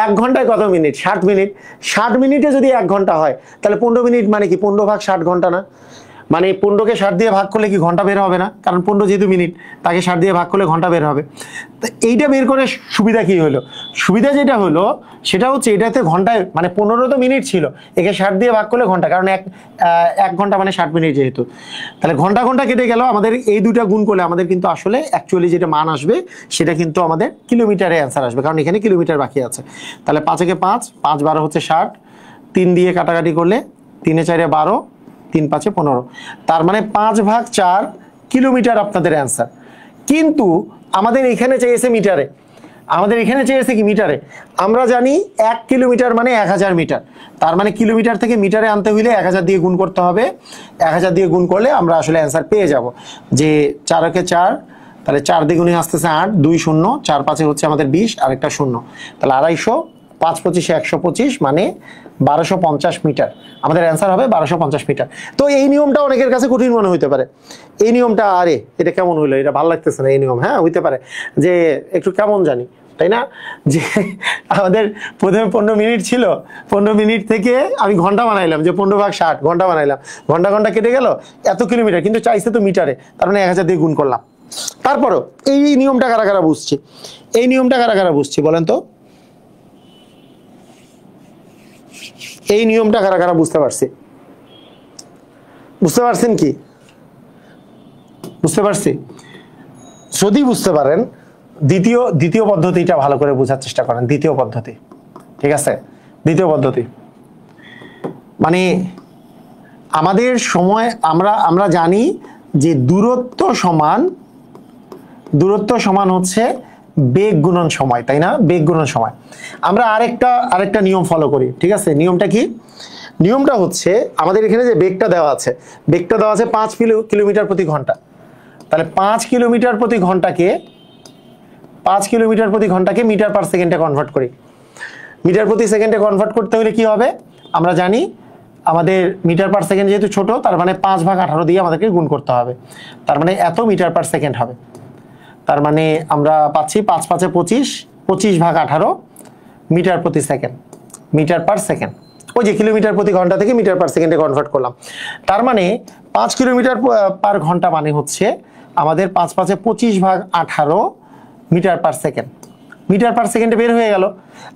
এক ঘন্টায় কত মিনিট ষাট মিনিট ষাট মিনিটে যদি এক ঘন্টা হয় তাহলে পনেরো মিনিট মানে কি পনেরো ভাগ ষাট ঘন্টা না মানে পনেরোকে ষাট দিয়ে ভাগ করলে কি ঘন্টা বের হবে না কারণ পনেরো যেহেতু মিনিট তাকে ষাট দিয়ে ভাগ করলে ঘন্টা বের হবে তো এইটা বের করে সুবিধা কি হলো সুবিধা যেটা হলো সেটা হচ্ছে এটাতে ঘন্টায় মানে পনেরো তো মিনিট ছিল একে ষাট দিয়ে ভাগ করলে ঘন্টা কারণ এক এক ঘন্টা মানে ষাট মিনিট যেহেতু তাহলে ঘন্টা ঘন্টা কেটে গেল আমাদের এই দুটা গুণ করলে আমাদের কিন্তু আসলে অ্যাকচুয়ালি যেটা মান আসবে সেটা কিন্তু আমাদের কিলোমিটারে অ্যান্সার আসবে কারণ এখানে কিলোমিটার বাকি আছে তাহলে পাঁচেকে পাঁচ পাঁচ বারো হচ্ছে ষাট তিন দিয়ে কাটাকাটি করলে তিনে চারে বারো তিন পাঁচে পনেরো তার মানে পাঁচ ভাগ চার কিলোমিটার আপনাদের অ্যান্সার কিন্তু আমাদের এখানে চেয়েছে মিটারে আমাদের এখানে চেয়েছে কি মিটারে আমরা জানি এক কিলোমিটার মানে এক হাজার মিটার তার মানে কিলোমিটার থেকে মিটারে আনতে হইলে এক হাজার দিয়ে গুণ করতে হবে এক হাজার দিয়ে গুণ করলে আমরা আসলে অ্যান্সার পেয়ে যাব যে চারকে চার তাহলে চার দ্বিগুণে আসতেছে আট দুই শূন্য চার পাঁচে হচ্ছে আমাদের বিশ আর একটা শূন্য তাহলে আড়াইশো পাঁচ পঁচিশে একশো পঁচিশ মানে বারোশো পঞ্চাশ মিটার আমাদের অ্যান্সার হবে বারোশো পঞ্চাশ মিটার তো এই নিয়মটা অনেকের কাছে কঠিন মনে হইতে পারে এই নিয়মটা আরে এটা কেমন হইলো এটা ভালো লাগতেছে না এই নিয়ম হ্যাঁ হইতে পারে যে একটু কেমন জানি তাই না যে আমাদের প্রথমে পনেরো মিনিট ছিল পনেরো মিনিট থেকে আমি ঘন্টা বানাইলাম যে পনেরো ভাগ ষাট ঘন্টা বানাইলাম ঘন্টা ঘন্টা কেটে গেল এত কিলোমিটার কিন্তু চাইছে তো মিটারে তার মানে এক হাজার দিয়ে গুণ করলাম তারপরও এই নিয়মটা কারা কারা বুঝছে এই নিয়মটা কারা কারা বুঝছে বলেন তো এই নিয়মটা কারা কারা বুঝতে পারছে বুঝতে পারছেন কি বুঝতে পারছি যদি বুঝতে পারেন দ্বিতীয় দ্বিতীয় পদ্ধতিটা ভালো করে বোঝার চেষ্টা করেন দ্বিতীয় পদ্ধতি ঠিক আছে দ্বিতীয় পদ্ধতি মানে আমাদের সময় আমরা আমরা জানি যে দূরত্ব সমান দূরত্ব সমান হচ্ছে বেগ গুণন সময় তাই না বেগ গুণন সময় আমরা আরেকটা আরেকটা নিয়ম ফলো করি ঠিক আছে নিয়মটা কি নিয়মটা হচ্ছে আমাদের এখানে যে বেগটা দেওয়া আছে বেগটা দেওয়া আছে পাঁচ কিলোমিটার প্রতি ঘন্টা তাহলে পাঁচ কিলোমিটার প্রতি ঘন্টাকে পাঁচ কিলোমিটার প্রতি ঘন্টাকে মিটার পার সেকেন্ডে কনভার্ট করি মিটার প্রতি সেকেন্ডে কনভার্ট করতে হলে কি হবে আমরা জানি আমাদের মিটার পার সেকেন্ড যেহেতু ছোট তার মানে পাঁচ ভাগ আঠারো দিয়ে আমাদেরকে গুণ করতে হবে তার মানে এত মিটার পার সেকেন্ড হবে তার মানে আমরা পাচ্ছি পাঁচ পাঁচে পঁচিশ পঁচিশ ভাগ আঠারো মিটার প্রতি সেকেন্ড মিটার পার সেকেন্ড ওই যে কিলোমিটার প্রতি ঘন্টা থেকে মিটার পার সেকেন্ডে কনভার্ট করলাম তার মানে পাঁচ কিলোমিটার পার ঘন্টা মানে হচ্ছে আমাদের পাঁচ পাঁচে পঁচিশ ভাগ আঠারো metre per second metre per সেকেন্ডে বের হয়ে গেল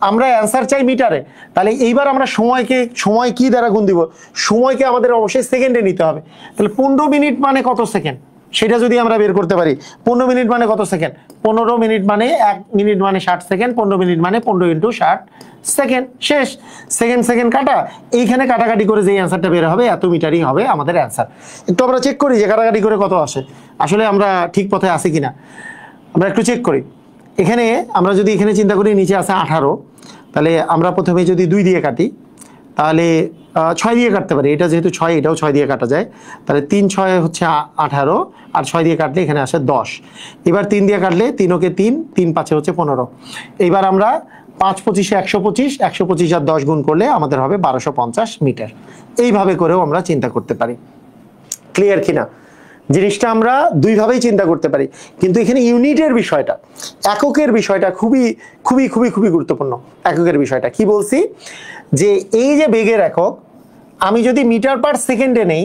আমরা অ্যান্সার চাই মিটারে তাহলে এইবার আমরা সময়কে সময় কি দ্বারা গুণ দিব সময়কে আমাদের অবশ্যই সেকেন্ডে নিতে হবে তাহলে পনেরো মিনিট মানে কত সেকেন্ড সেটা যদি আমরা বের করতে পারি পনেরো মিনিট মানে কত সেকেন্ড পনেরো মিনিট মানে এক মিনিট মানে ষাট সেকেন্ড পনেরো মিনিট মানে পনেরো ইন্টু ষাট সেকেন্ড শেষ সেকেন্ড সেকেন্ড কাটা এইখানে কাটাকাটি করে যেই অ্যান্সারটা বের হবে এত মিটারই হবে আমাদের অ্যান্সার একটু আমরা চেক করি যে কাটাকাটি করে কত আসে আসলে আমরা ঠিক পথে আসি না আমরা একটু চেক করি এখানে আমরা যদি এখানে চিন্তা করি নিচে আসে আঠারো তাহলে আমরা প্রথমে যদি দুই দিয়ে কাটি তাহলে ছয় দিয়ে কাটতে পারি এটা যেহেতু ছয় এটাও ছয় দিয়ে কাটা যায় তাহলে তিন ছয় হচ্ছে আঠারো আর ছয় দিয়ে কাটলে এখানে আসে দশ এবার তিন দিয়ে কাটলে তিনকে তিন তিন পাঁচে হচ্ছে পনেরো এইবার আমরা পাঁচ পঁচিশে একশো পঁচিশ একশো পঁচিশ আর দশ গুণ করলে আমাদের হবে বারোশো পঞ্চাশ মিটার এইভাবে করেও আমরা চিন্তা করতে পারি ক্লিয়ার কিনা জিনিসটা আমরা দুইভাবেই চিন্তা করতে পারি কিন্তু এখানে ইউনিটের বিষয়টা এককের বিষয়টা খুবই খুবই খুবই খুবই গুরুত্বপূর্ণ এককের বিষয়টা কি বলছি যে এই যে বেগের একক আমি যদি মিটার পার সেকেন্ডে নেই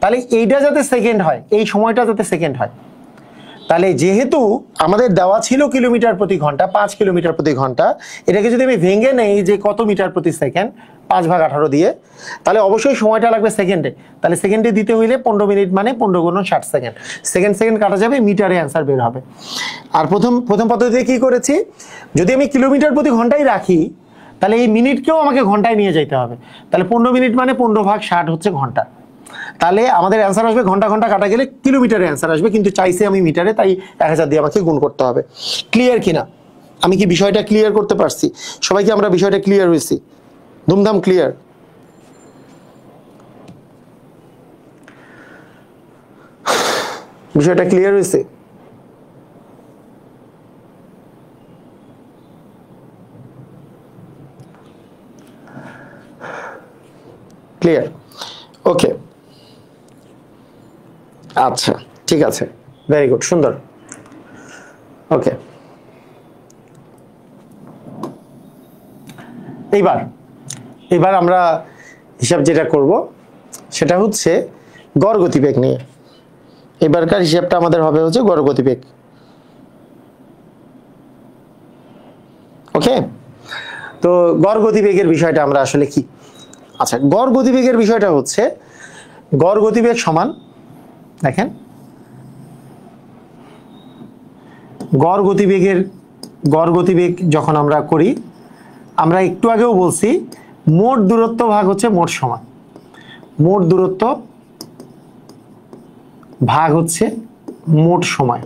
তাহলে এইটা যাতে সেকেন্ড হয় এই সময়টা যাতে সেকেন্ড হয় তাহলে যেহেতু আমাদের দেওয়া ছিল কিলোমিটার প্রতি ঘন্টা পাঁচ কিলোমিটার প্রতি ঘন্টা এটাকে যদি আমি ভেঙে নেই যে কত মিটার প্রতি সেকেন্ড পাঁচ ভাগ আঠারো দিয়ে তাহলে অবশ্যই সময়টা লাগবে সেকেন্ডে তাহলে সেকেন্ডে দিতে হইলে পনেরো মিনিট মানে পনেরো গুণ ষাট সেকেন্ড সেকেন্ড সেকেন্ড কাটা যাবে মিটারে অ্যান্সার বের হবে আর প্রথম প্রথম পদ্ধতিতে কী করেছি যদি আমি কিলোমিটার প্রতি ঘন্টাই রাখি তাহলে এই মিনিটকেও আমাকে ঘন্টায় নিয়ে যেতে হবে তাহলে পনেরো মিনিট মানে পনেরো ভাগ ষাট হচ্ছে ঘন্টা তাহলে আমাদের অ্যান্সার আসবে ঘন্টা ঘন্টা কাটা গেলে কিলোমিটারে অ্যান্সার আসবে কিন্তু চাইছে আমি মিটারে তাই এক হাজার দিয়ে আমাকে গুণ করতে হবে ক্লিয়ার কিনা আমি কি বিষয়টা ক্লিয়ার করতে পারছি সবাইকে আমরা বিষয়টা ক্লিয়ার হয়েছি ধুমধাম ক্লিয়ার বিষয়টা ক্লিয়ার হয়েছে ক্লিয়ার ওকে আচ্ছা ঠিক আছে ভেরি গুড সুন্দর ওকে এইবার এবার আমরা হিসাব যেটা করব সেটা হচ্ছে গড় গতিবেগ নিয়ে এবারকার হিসাবটা আমাদের হবে হচ্ছে গড় গতিবেগ ওকে তো গড় গতিবেগের বিষয়টা আমরা আসলে কি আচ্ছা গড় গতিবেগের বিষয়টা হচ্ছে গড় গতিবেগ সমান দেখেন গড় গতিবেগের গড় গতিবেগ যখন আমরা করি আমরা একটু আগেও বলছি মোট দূরত্ব ভাগ হচ্ছে মোট সমান মোট দূরত্ব ভাগ হচ্ছে মোট সময়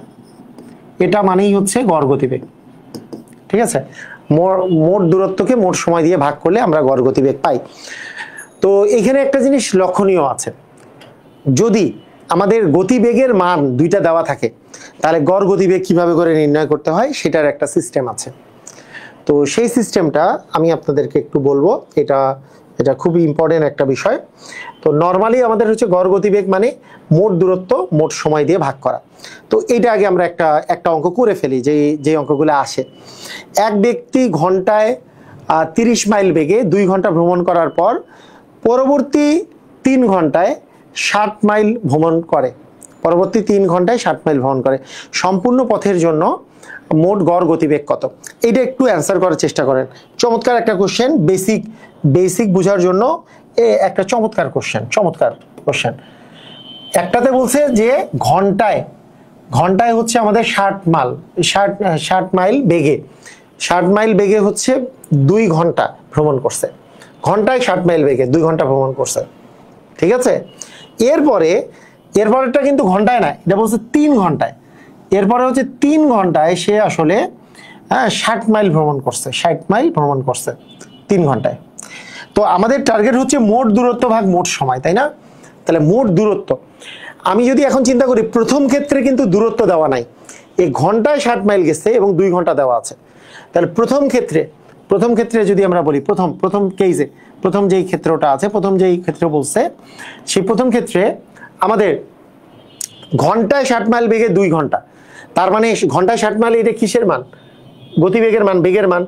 এটা মানেই হচ্ছে গড় গতিবেগ ঠিক আছে মোট দূরত্বকে মোট সময় দিয়ে ভাগ করলে আমরা গড় গতিবেগ পাই তো এখানে একটা জিনিস লক্ষণীয় আছে যদি আমাদের গতিবেগের মান দুইটা দেওয়া থাকে তাহলে গড় গতিবেগ কিভাবে করে নির্ণয় করতে হয় সেটার একটা সিস্টেম আছে তো সেই সিস্টেমটা আমি আপনাদেরকে একটু বলবো এটা এটা খুবই ইম্পর্টেন্ট একটা বিষয় তো নর্মালি আমাদের হচ্ছে গড় গতিবেগ মানে মোট দূরত্ব মোট সময় দিয়ে ভাগ করা তো এটা আগে আমরা একটা একটা অঙ্ক করে ফেলি যে যে অঙ্কগুলো আসে এক ব্যক্তি ঘন্টায় তিরিশ মাইল বেগে দুই ঘন্টা ভ্রমণ করার পর পরবর্তী তিন ঘন্টায় ষাট মাইল ভ্রমণ করে পরবর্তী তিন ঘন্টায় ষাট মাইল ভ্রমণ করে সম্পূর্ণ পথের জন্য মোট গড় গতিবেগ কত এইটা একটু অ্যান্সার করার চেষ্টা করেন চমৎকার একটা কোশ্চেন বেসিক বেসিক বোঝার জন্য এ একটা চমৎকার কোশ্চেন চমৎকার কোশ্চেন একটাতে বলছে যে ঘন্টায় ঘন্টায় হচ্ছে আমাদের ষাট মাইল ষাট ষাট মাইল বেগে ষাট মাইল বেগে হচ্ছে দুই ঘন্টা ভ্রমণ করছে ঘন্টায় ষাট মাইল বেগে দুই ঘন্টা ভ্রমণ করছে ঠিক আছে এরপরে এরপরেরটা কিন্তু ঘন্টায় না এটা বলছে তিন ঘন্টায় এরপরে হচ্ছে তিন ঘন্টায় সে আসলে হ্যাঁ ষাট মাইল ভ্রমণ করছে ষাট মাইল ভ্রমণ করছে তিন ঘন্টায় তো আমাদের টার্গেট হচ্ছে মোট দূরত্ব ভাগ মোট সময় তাই না তাহলে মোট দূরত্ব আমি যদি এখন চিন্তা করি প্রথম ক্ষেত্রে কিন্তু দূরত্ব দেওয়া নাই এ ঘন্টায় ষাট মাইল গেছে এবং দুই ঘন্টা দেওয়া আছে তাহলে প্রথম ক্ষেত্রে প্রথম ক্ষেত্রে যদি আমরা বলি প্রথম প্রথম কেইজে প্রথম যেই ক্ষেত্রটা আছে প্রথম যেই ক্ষেত্র বলছে সেই প্রথম ক্ষেত্রে আমাদের ঘন্টায় ষাট মাইল বেগে দুই ঘন্টা তার মানে ঘন্টায় ষাট মাইল এটা কিসের মান গতিবেগের মান বেগের মান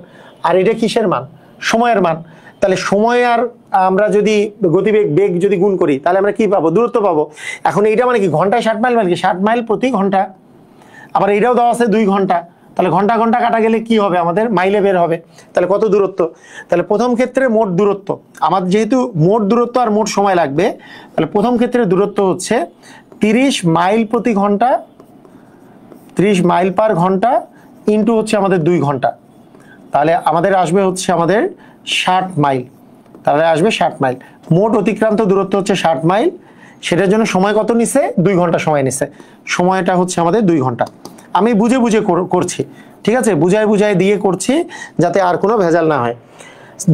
আর এটা কিসের মান সময়ের মান তাহলে সময় আর আমরা যদি গতিবেগ বেগ যদি গুণ করি তাহলে আমরা কি পাবো দূরত্ব পাবো এখন এইটা মানে কি ঘন্টায় ষাট মাইল মানে কি ষাট মাইল প্রতি ঘন্টা আবার এটাও দেওয়া আছে দুই ঘন্টা তাহলে ঘন্টা ঘন্টা কাটা গেলে কি হবে আমাদের মাইলে বের হবে তাহলে কত দূরত্ব তাহলে প্রথম ক্ষেত্রে মোট দূরত্ব আমার যেহেতু মোট দূরত্ব আর মোট সময় লাগবে তাহলে প্রথম ক্ষেত্রে দূরত্ব হচ্ছে তিরিশ মাইল প্রতি ঘন্টা তিরিশ মাইল পার ঘন্টা ইন্টু হচ্ছে আমাদের দুই ঘন্টা তাহলে আমাদের আসবে হচ্ছে আমাদের ষাট মাইল তাহলে আসবে ষাট মাইল মোট অতিক্রান্ত দূরত্ব হচ্ছে ষাট মাইল সেটার জন্য সময় কত নিছে দুই ঘন্টা সময় নিছে সময়টা হচ্ছে আমাদের দুই ঘন্টা আমি বুঝে বুঝে করছি ঠিক আছে বুঝায় বুঝায় দিয়ে করছি যাতে আর কোনো ভেজাল না হয়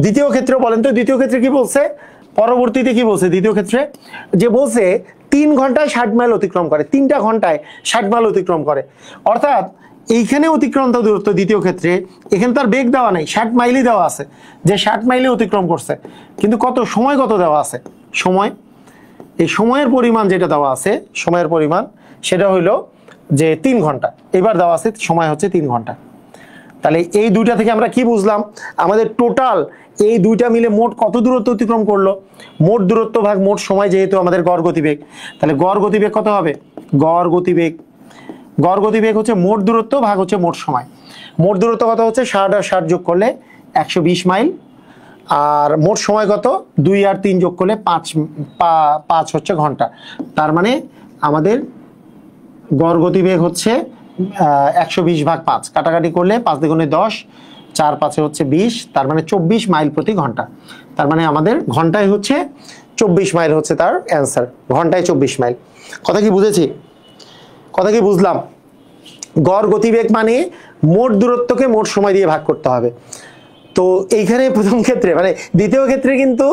দ্বিতীয় ক্ষেত্রে বলেন তো দ্বিতীয় ক্ষেত্রে কি বলছে পরবর্তীতে কি বলছে দ্বিতীয় ক্ষেত্রে যে বলছে তিন ঘন্টায় ষাট মাইল অতিক্রম করে তিনটা ঘন্টায় ষাট মাইল অতিক্রম করে অর্থাৎ এইখানে অতিক্রান্ত দূরত্ব দ্বিতীয় ক্ষেত্রে এখানে তার বেগ দেওয়া নেই ষাট মাইলই দেওয়া আছে যে ষাট মাইলে অতিক্রম করছে কিন্তু কত সময় কত দেওয়া আছে সময় এই সময়ের পরিমাণ যেটা দেওয়া আছে সময়ের পরিমাণ সেটা হইলো যে তিন ঘন্টা এবার দেওয়া আছে সময় হচ্ছে তিন ঘন্টা তাহলে এই দুইটা থেকে আমরা কি বুঝলাম আমাদের টোটাল এই দুইটা মিলে মোট কত দূরত্ব অতিক্রম করলো মোট দূরত্ব ভাগ মোট সময় যেহেতু আমাদের গড় গতিবেগ তাহলে গড় গতিবেগ কত হবে গড় গতিবেগ গড় গতিবেগ হচ্ছে মোট দূরত্ব ভাগ হচ্ছে মোট সময় মোট দূরত্ব কত হচ্ছে ষাট আর ষাট যোগ করলে একশো বিশ মাইল আর মোট সময় কত দুই আর তিন যোগ করলে পাঁচ পাঁচ হচ্ছে ঘন্টা তার মানে আমাদের গড় গতিবেগ হচ্ছে একশো বিশ ভাগ পাঁচ কাটাকাটি করলে পাঁচ দিগুণে দশ চার পাঁচে হচ্ছে বিশ তার মানে চব্বিশ মাইল প্রতি ঘন্টা তার মানে আমাদের ঘন্টায় হচ্ছে চব্বিশ মাইল হচ্ছে তার অ্যান্সার ঘন্টায় চব্বিশ মাইল কথা কি বুঝেছি কথা কি বুঝলাম গড় গতিবেগ মানে মোট দূরত্বকে মোট সময় দিয়ে ভাগ করতে হবে তো এইখানে প্রথম ক্ষেত্রে মানে দ্বিতীয় ক্ষেত্রে কিন্তু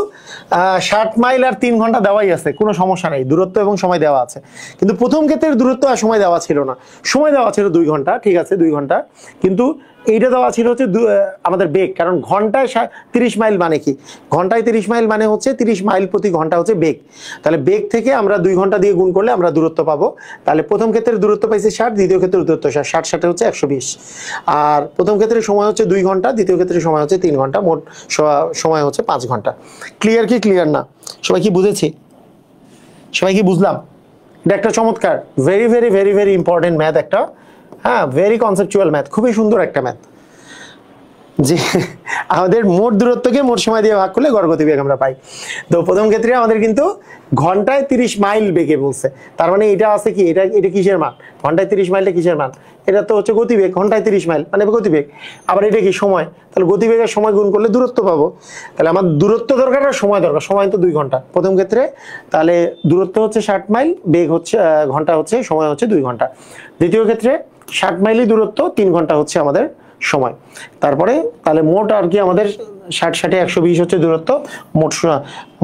ষাট মাইল আর তিন ঘন্টা দেওয়াই আছে কোনো সমস্যা নেই দূরত্ব এবং সময় দেওয়া আছে কিন্তু প্রথম ক্ষেত্রে দূরত্ব আর সময় দেওয়া ছিল না সময় দেওয়া ছিল দুই ঘন্টা ঠিক আছে দুই ঘন্টা কিন্তু এইটা দেওয়া ছিল হচ্ছে আমাদের বেগ কারণ ঘন্টায় তিরিশ মাইল মানে কি ঘন্টায় তিরিশ মাইল মানে হচ্ছে তিরিশ মাইল প্রতি ঘন্টা হচ্ছে বেগ তাহলে বেগ থেকে আমরা দুই ঘন্টা দিয়ে গুণ করলে আমরা দূরত্ব পাবো তাহলে প্রথম ক্ষেত্রে দূরত্ব পাইছে ষাট দ্বিতীয় ক্ষেত্রে দূরত্ব ষাট ষাট ষাটে হচ্ছে একশো বিশ আর প্রথম ক্ষেত্রে সময় হচ্ছে দুই ঘন্টা দ্বিতীয় ক্ষেত্রে সময় হচ্ছে তিন ঘন্টা মোট সময় হচ্ছে পাঁচ ঘন্টা ক্লিয়ার কি ক্লিয়ার না সবাই কি বুঝেছি সবাই কি বুঝলাম এটা একটা চমৎকার very very very very important math একটা হ্যাঁ ভেরি কনসেপচুয়াল ম্যাথ খুবই সুন্দর একটা ম্যাথ যে আমাদের মোট দূরত্বকে মোট সময় দিয়ে ভাগ করলে গড়গতি বেগ আমরা পাই তো প্রথম ক্ষেত্রে আমাদের কিন্তু ঘন্টায় তিরিশ মাইল বেগে বলছে তার মানে এটা আছে কি এটা এটা কিসের মান ঘন্টায় তিরিশ মাইলটা কিসের মান এটা তো হচ্ছে গতিবেগ ঘন্টায় তিরিশ মাইল মানে গতিবেগ আবার এটা কি সময় তাহলে গতিবেগের সময় গুণ করলে দূরত্ব পাবো তাহলে আমার দূরত্ব দরকার আর সময় দরকার সময় তো দুই ঘন্টা প্রথম ক্ষেত্রে তাহলে দূরত্ব হচ্ছে ষাট মাইল বেগ হচ্ছে ঘন্টা হচ্ছে সময় হচ্ছে দুই ঘন্টা দ্বিতীয় ক্ষেত্রে ষাট মাইলই দূরত্ব তিন ঘন্টা হচ্ছে আমাদের সময় তারপরে তাহলে মোট আর কি আমাদের ষাট ষাটে একশো বিশ হচ্ছে দূরত্ব মোট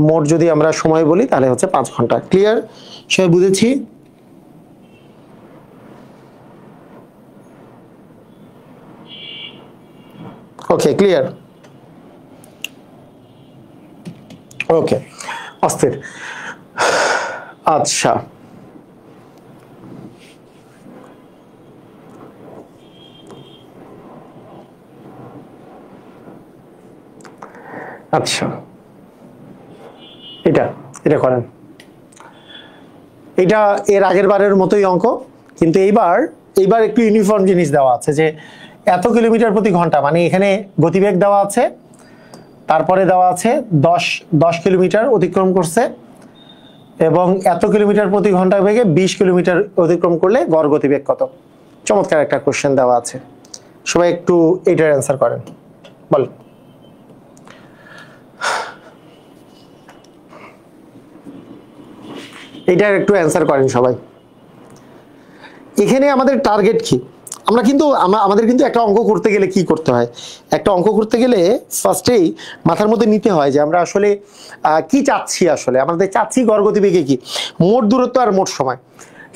মোট যদি আমরা সময় বলি তাহলে হচ্ছে পাঁচ ঘন্টা ক্লিয়ার সবাই বুঝেছি ওকে ক্লিয়ার ওকে অস্থির আচ্ছা আচ্ছা এটা এটা করেন এটা এর আগের বারের মতোই অঙ্ক কিন্তু এইবার এইবার একটু ইউনিফর্ম জিনিস দেওয়া আছে যে এত কিলোমিটার প্রতি ঘন্টা মানে এখানে গতিবেগ দেওয়া আছে তারপরে দেওয়া আছে দশ দশ কিলোমিটার অতিক্রম করছে এবং এত কিলোমিটার প্রতি ঘন্টা বেগে বিশ কিলোমিটার অতিক্রম করলে গড় গতিবেগ কত চমৎকার একটা কোশ্চেন দেওয়া আছে সবাই একটু এটার অ্যান্সার করেন বল এটার একটু অ্যান্সার করেন সবাই এখানে আমাদের টার্গেট কি আমরা কিন্তু আমাদের কিন্তু একটা অঙ্ক করতে গেলে কি করতে হয় একটা অঙ্ক করতে গেলে ফার্স্টেই মাথার মধ্যে নিতে হয় যে আমরা আসলে কি চাচ্ছি আসলে আমাদের চাচ্ছি গড় গতিবেগে কি মোট দূরত্ব আর মোট সময়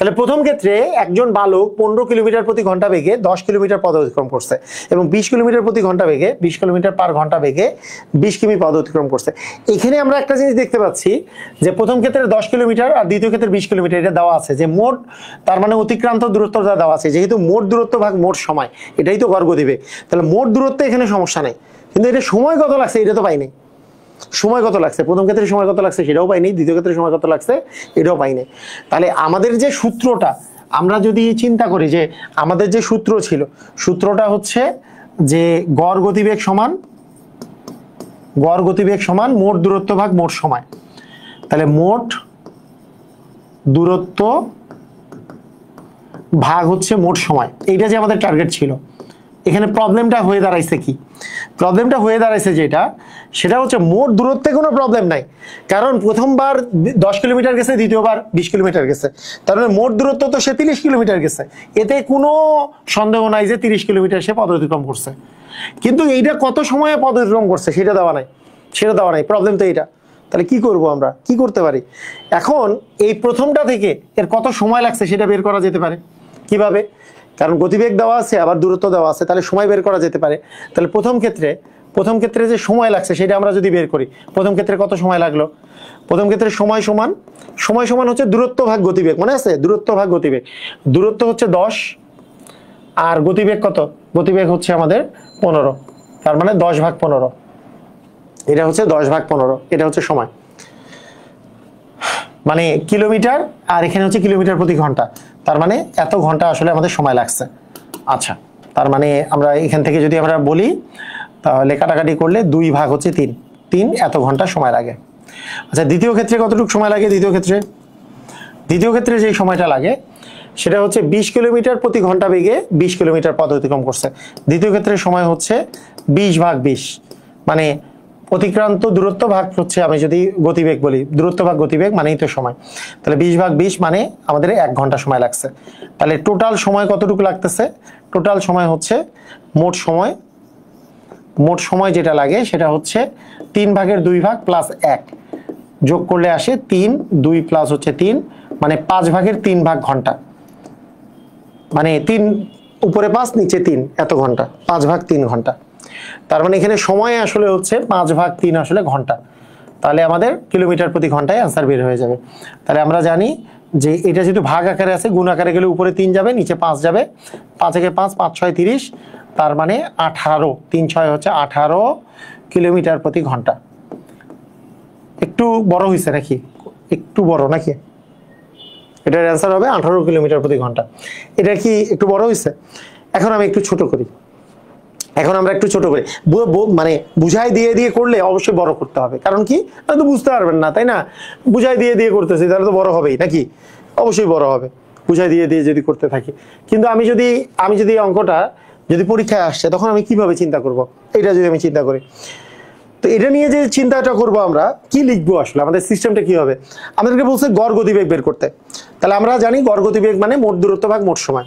তাহলে প্রথম ক্ষেত্রে একজন বালক পনেরো কিলোমিটার প্রতি ঘন্টা বেগে দশ কিলোমিটার পদ অতিক্রম করছে এবং বিশ কিলোমিটার প্রতি ঘন্টা বেগে বিশ কিলোমিটার পার ঘন্টা বেগে বিশ কিমি পদ অতিক্রম করছে এখানে আমরা একটা জিনিস দেখতে পাচ্ছি যে প্রথম ক্ষেত্রে দশ কিলোমিটার আর দ্বিতীয় ক্ষেত্রে বিশ কিলোমিটার এটা দেওয়া আছে যে মোট তার মানে অতিক্রান্ত দূরত্বটা দেওয়া আছে যেহেতু মোট দূরত্ব ভাগ মোট সময় এটাই তো গর্গ দেবে তাহলে মোট দূরত্ব এখানে সমস্যা নেই কিন্তু এটা সময় কত লাগছে এটা তো পাইনি সময় কত লাগছে প্রথম ক্ষেত্রে সময় কত লাগছে সেটাও পাইনি দ্বিতীয় ক্ষেত্রে সময় কত লাগছে এটাও পাইনি তাহলে আমাদের যে সূত্রটা আমরা যদি চিন্তা করি যে আমাদের যে সূত্র ছিল সূত্রটা হচ্ছে যে গড় গতিবেগ সমান গড় গতিবেগ সমান মোট দূরত্ব ভাগ মোট সময় তাহলে মোট দূরত্ব ভাগ হচ্ছে মোট সময় এইটা যে আমাদের টার্গেট ছিল এখানে প্রবলেমটা হয়ে দাঁড়াইছে কি প্রবলেমটা হয়ে দাঁড়াইছে যেটা সেটা হচ্ছে মোট দূরত্বে কোনো প্রবলেম নাই কারণ প্রথমবার দশ কিলোমিটার গেছে দ্বিতীয়বার বিশ কিলোমিটার গেছে তার মানে মোট দূরত্ব তো সে তিরিশ কিলোমিটার গেছে এতে কোনো সন্দেহ নাই যে তিরিশ কিলোমিটার সে পদ অতিক্রম করছে কিন্তু এইটা কত সময়ে পদ অতিক্রম করছে সেটা দেওয়া নাই সেটা দেওয়া নাই প্রবলেম তো এইটা তাহলে কি করব আমরা কি করতে পারি এখন এই প্রথমটা থেকে এর কত সময় লাগছে সেটা বের করা যেতে পারে কিভাবে কারণ গতিবেগ দেওয়া আছে আবার দূরত্ব দেওয়া আছে তাহলে সময় বের করা যেতে পারে তাহলে প্রথম ক্ষেত্রে প্রথম ক্ষেত্রে যে সময় লাগছে সেটা আমরা যদি বের করি প্রথম ক্ষেত্রে কত সময় লাগলো প্রথম ক্ষেত্রে সময় সমান সময় সমান হচ্ছে দূরত্ব ভাগ গতিবেগ মনে আছে দূরত্ব ভাগ গতিবেগ দূরত্ব হচ্ছে দশ আর গতিবেগ কত গতিবেগ হচ্ছে আমাদের পনেরো তার মানে দশ ভাগ পনেরো এটা হচ্ছে দশ ভাগ পনেরো এটা হচ্ছে সময় মানে কিলোমিটার আর এখানে হচ্ছে কিলোমিটার প্রতি ঘন্টা তার মানে এত ঘন্টা আসলে আমাদের সময় লাগছে আচ্ছা তার মানে আমরা এখান থেকে যদি আমরা বলি তাহলে কাটাকাটি করলে দুই ভাগ হচ্ছে তিন তিন এত ঘন্টা সময় লাগে আচ্ছা দ্বিতীয় ক্ষেত্রে কতটুকু সময় লাগে দ্বিতীয় ক্ষেত্রে দ্বিতীয় ক্ষেত্রে যে সময়টা লাগে সেটা হচ্ছে ২০ কিলোমিটার প্রতি ঘন্টা বেগে ২০ কিলোমিটার পথ অতিক্রম করছে দ্বিতীয় ক্ষেত্রে সময় হচ্ছে ২০ ভাগ ২০ মানে অতিক্রান্ত দূরত্ব ভাগ হচ্ছে আমি যদি গতিবেগ বলি দূরত্ব ভাগ গতিবেগ মানেই তো সময় তাহলে বিশ ভাগ বিশ মানে আমাদের এক ঘন্টা সময় লাগছে তাহলে টোটাল সময় কতটুকু লাগতেছে টোটাল সময় হচ্ছে মোট সময় মোট সময় যেটা লাগে সেটা হচ্ছে তিন ভাগের দুই ভাগ প্লাস এক যোগ করলে আসে তিন দুই প্লাস হচ্ছে তিন মানে পাঁচ ভাগের তিন ভাগ ঘন্টা মানে তিন উপরে পাঁচ নিচে তিন এত ঘন্টা পাঁচ ভাগ তিন ঘন্টা তার মানে এখানে সময় আসলে হচ্ছে পাঁচ ভাগ তিন আসলে ঘন্টা তাহলে আমাদের কিলোমিটার প্রতি ঘন্টায় অ্যান্সার বের হয়ে যাবে তাহলে আমরা জানি যে এটা যেহেতু ভাগ আকারে আছে গুণ আকারে গেলে উপরে তিন যাবে নিচে পাঁচ যাবে পাঁচ একে পাঁচ পাঁচ ছয় তিরিশ তার মানে আঠারো তিন ছয় হচ্ছে আঠারো কিলোমিটার প্রতি ঘন্টা একটু বড় হয়েছে নাকি একটু বড় নাকি এটার অ্যান্সার হবে আঠারো কিলোমিটার প্রতি ঘন্টা এটা কি একটু বড় হয়েছে এখন আমি একটু ছোট করি এখন আমরা একটু ছোট করি মানে বুঝাই দিয়ে দিয়ে করলে অবশ্যই বড় করতে হবে কারণ কি তো বুঝতে পারবেন না তাই না বুঝাই দিয়ে দিয়ে করতেছি তাহলে তো বড় হবেই নাকি অবশ্যই বড় হবে বুঝাই দিয়ে দিয়ে যদি করতে থাকি কিন্তু আমি যদি আমি যদি অঙ্কটা যদি পরীক্ষায় আসছে তখন আমি কিভাবে চিন্তা করব। এটা যদি আমি চিন্তা করি তো এটা নিয়ে যে চিন্তাটা করব আমরা কি লিখবো আসলে আমাদের সিস্টেমটা কি হবে আমাদেরকে বলছে গড় গতিবেগ বের করতে তাহলে আমরা জানি গড় গতিবেগ মানে মোট দূরত্ব ভাগ মোট সময়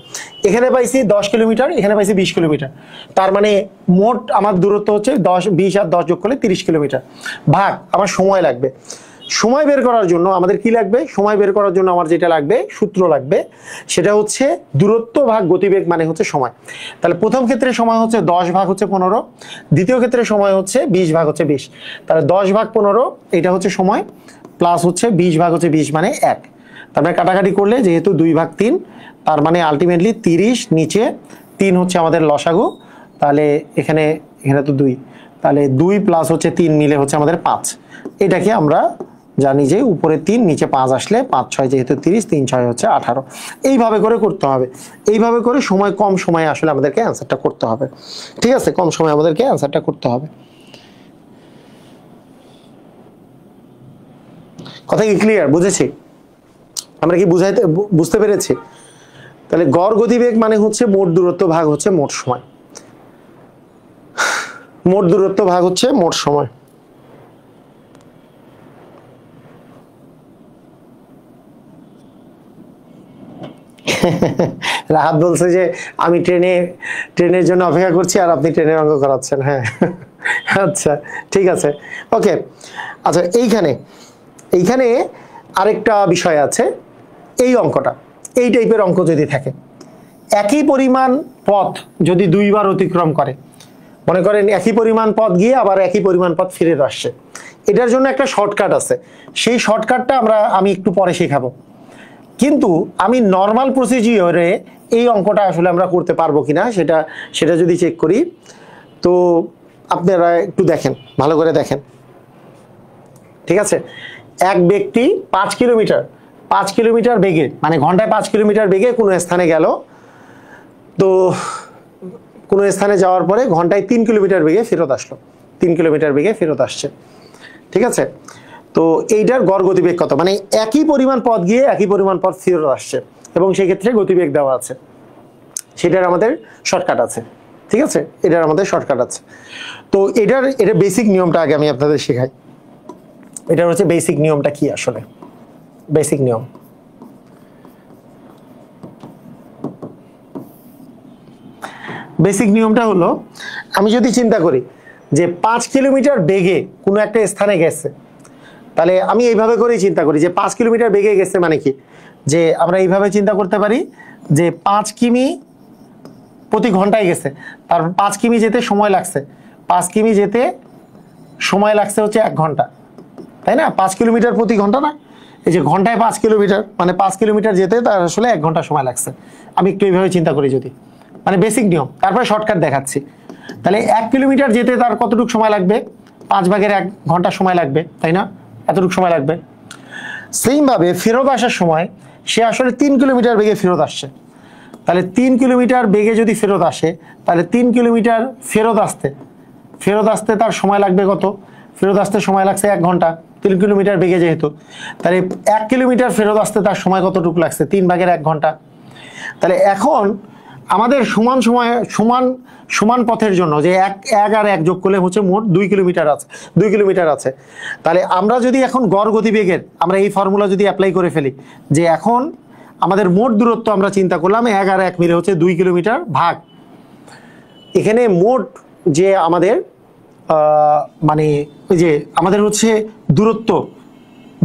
এখানে পাইছি দশ কিলোমিটার এখানে পাইছি বিশ কিলোমিটার তার মানে মোট আমার দূরত্ব হচ্ছে দশ বিশ আর দশ যোগ করলে তিরিশ কিলোমিটার ভাগ আমার সময় লাগবে সময় বের করার জন্য আমাদের কি লাগবে সময় বের করার জন্য আমার যেটা লাগবে সূত্র লাগবে সেটা হচ্ছে দূরত্ব ভাগ গতিবেগ মানে হচ্ছে সময় তাহলে প্রথম ক্ষেত্রে সময় হচ্ছে দশ ভাগ হচ্ছে পনেরো দ্বিতীয় ক্ষেত্রে সময় হচ্ছে বিশ ভাগ হচ্ছে বিশ তাহলে দশ ভাগ পনেরো এটা হচ্ছে সময় প্লাস হচ্ছে বিশ ভাগ হচ্ছে বিশ মানে এক তারপরে মানে কাটাকাটি করলে যেহেতু দুই ভাগ তিন তার মানে আলটিমেটলি তিরিশ নিচে তিন হচ্ছে আমাদের লসাগু তাহলে এখানে এখানে তো দুই তাহলে দুই প্লাস হচ্ছে তিন মিলে হচ্ছে আমাদের পাঁচ এটাকে আমরা জানি যে উপরে তিন নিচে পাঁচ আসলে পাঁচ ছয় যেহেতু তিরিশ তিন ছয় হচ্ছে আঠারো এইভাবে করে করতে হবে এইভাবে করে সময় কম সময়ে আসলে আমাদেরকে অ্যান্সারটা করতে হবে ঠিক আছে কম সময়ে আমাদেরকে অ্যান্সারটা করতে হবে কথা কি ক্লিয়ার বুঝেছি আমরা কি বুঝাইতে বুঝতে পেরেছি তাহলে গড় গতিবেগ মানে হচ্ছে মোট দূরত্ব ভাগ হচ্ছে মোট সময় মোট দূরত্ব ভাগ হচ্ছে মোট সময় রাহাত বলছে যে আমি ট্রেনে ট্রেনের জন্য অপেক্ষা করছি আর আপনি ট্রেনের অঙ্ক করাচ্ছেন হ্যাঁ আচ্ছা ঠিক আছে ওকে আচ্ছা এইখানে এইখানে আরেকটা বিষয় আছে এই অঙ্কটা এই টাইপের অঙ্ক যদি থাকে একই পরিমাণ পথ যদি দুইবার অতিক্রম করে মনে করেন একই পরিমাণ পথ গিয়ে আবার একই পরিমাণ পথ ফিরে আসছে এটার জন্য একটা শর্টকাট আছে সেই শর্টকাটটা আমরা আমি একটু পরে শেখাবো কিন্তু আমি নর্মাল প্রসিজিওরে এই অঙ্কটা আসলে আমরা করতে পারবো কি না সেটা সেটা যদি চেক করি তো আপনারা একটু দেখেন ভালো করে দেখেন ঠিক আছে এক ব্যক্তি পাঁচ কিলোমিটার পাঁচ কিলোমিটার বেগে মানে ঘন্টায় পাঁচ কিলোমিটার বেগে কোনো স্থানে গেল তো কোনো স্থানে যাওয়ার পরে ঘন্টায় তিন কিলোমিটার বেগে ফেরত আসলো তিন কিলোমিটার বেগে ফেরত আসছে ঠিক আছে তো এইটার গড় গতিবেগ কত মানে একই পরিমাণ পথ গিয়ে একই পরিমাণ পথ ফেরত আসছে এবং সেক্ষেত্রে গতিবেগ দেওয়া আছে সেটার আমাদের শর্টকাট আছে ঠিক আছে এটার আমাদের শর্টকাট আছে তো এটার এটা বেসিক নিয়মটা আগে আমি আপনাদের শেখাই এটার হচ্ছে বেসিক নিয়মটা কি আসলে বেসিক নিয়ম বেসিক নিয়মটা হলো আমি যদি চিন্তা করি যে পাঁচ কিলোমিটার বেগে কোনো একটা স্থানে গেছে তাহলে আমি এইভাবে করেই চিন্তা করি যে পাঁচ কিলোমিটার বেগে গেছে মানে কি যে আমরা এইভাবে চিন্তা করতে পারি যে পাঁচ কিমি প্রতি ঘন্টায় গেছে তার পাঁচ কিমি যেতে সময় লাগছে পাঁচ কিমি যেতে সময় লাগছে হচ্ছে এক ঘন্টা তাই না পাঁচ কিলোমিটার প্রতি ঘন্টা না এই যে ঘন্টায় পাঁচ কিলোমিটার মানে পাঁচ কিলোমিটার যেতে তার আসলে এক ঘন্টা সময় লাগছে আমি একটু এইভাবে চিন্তা করি যদি মানে বেসিক নিয়ম তারপরে শর্টকাট দেখাচ্ছি তাহলে এক কিলোমিটার যেতে তার কতটুকু সময় লাগবে পাঁচ ভাগের এক ঘন্টা সময় লাগবে তাই না এতটুকু সময় লাগবে সেইমভাবে ফেরত আসার সময় সে আসলে তিন কিলোমিটার বেগে ফেরত আসছে তাহলে তিন কিলোমিটার বেগে যদি ফেরত আসে তাহলে তিন কিলোমিটার ফেরত আসতে ফেরত আসতে তার সময় লাগবে কত ফেরত আসতে সময় লাগছে এক ঘন্টা তিন কিলোমিটার বেগে যেহেতু তাহলে এক কিলোমিটার ফেরত আসতে তার সময় কতটুকু লাগছে তিন ভাগের এক ঘন্টা তাহলে এখন আমাদের সমান সময় সমান সমান পথের জন্য যে এক এক আর এক যোগ করলে হচ্ছে মোট দুই কিলোমিটার আছে দুই কিলোমিটার আছে তাহলে আমরা যদি এখন গড় গতিবেগের আমরা এই ফর্মুলা যদি অ্যাপ্লাই করে ফেলি যে এখন আমাদের মোট দূরত্ব আমরা চিন্তা করলাম এক আর এক মিলে হচ্ছে দুই কিলোমিটার ভাগ এখানে মোট যে আমাদের মানে ওই যে আমাদের হচ্ছে দূরত্ব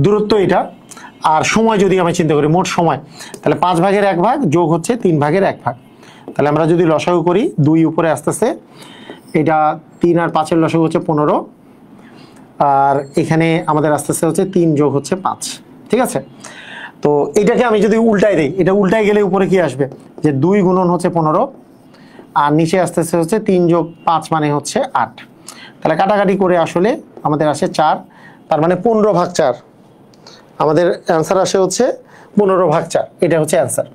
দূরত্ব এটা আর সময় যদি আমি চিন্তা করি মোট সময় তাহলে পাঁচ ভাগের এক ভাগ যোগ হচ্ছে তিন ভাগের এক ভাগ তাহলে আমরা যদি লসাগু করি দুই উপরে আস্তে আস্তে এটা তিন আর পাঁচের লসাগু হচ্ছে পনেরো আর এখানে আমাদের আস্তে আস্তে হচ্ছে তিন যোগ হচ্ছে পাঁচ ঠিক আছে তো এটাকে আমি যদি উল্টাই দিই এটা উল্টাই গেলে উপরে কি আসবে যে দুই গুণন হচ্ছে পনেরো আর নিচে আস্তে আস্তে হচ্ছে তিন যোগ পাঁচ মানে হচ্ছে আট তাহলে কাটাকাটি করে আসলে আমাদের আসে চার তার মানে পনেরো ভাগ চার আমাদের অ্যান্সার আসে হচ্ছে পনেরো ভাগ চার এটা হচ্ছে অ্যান্সার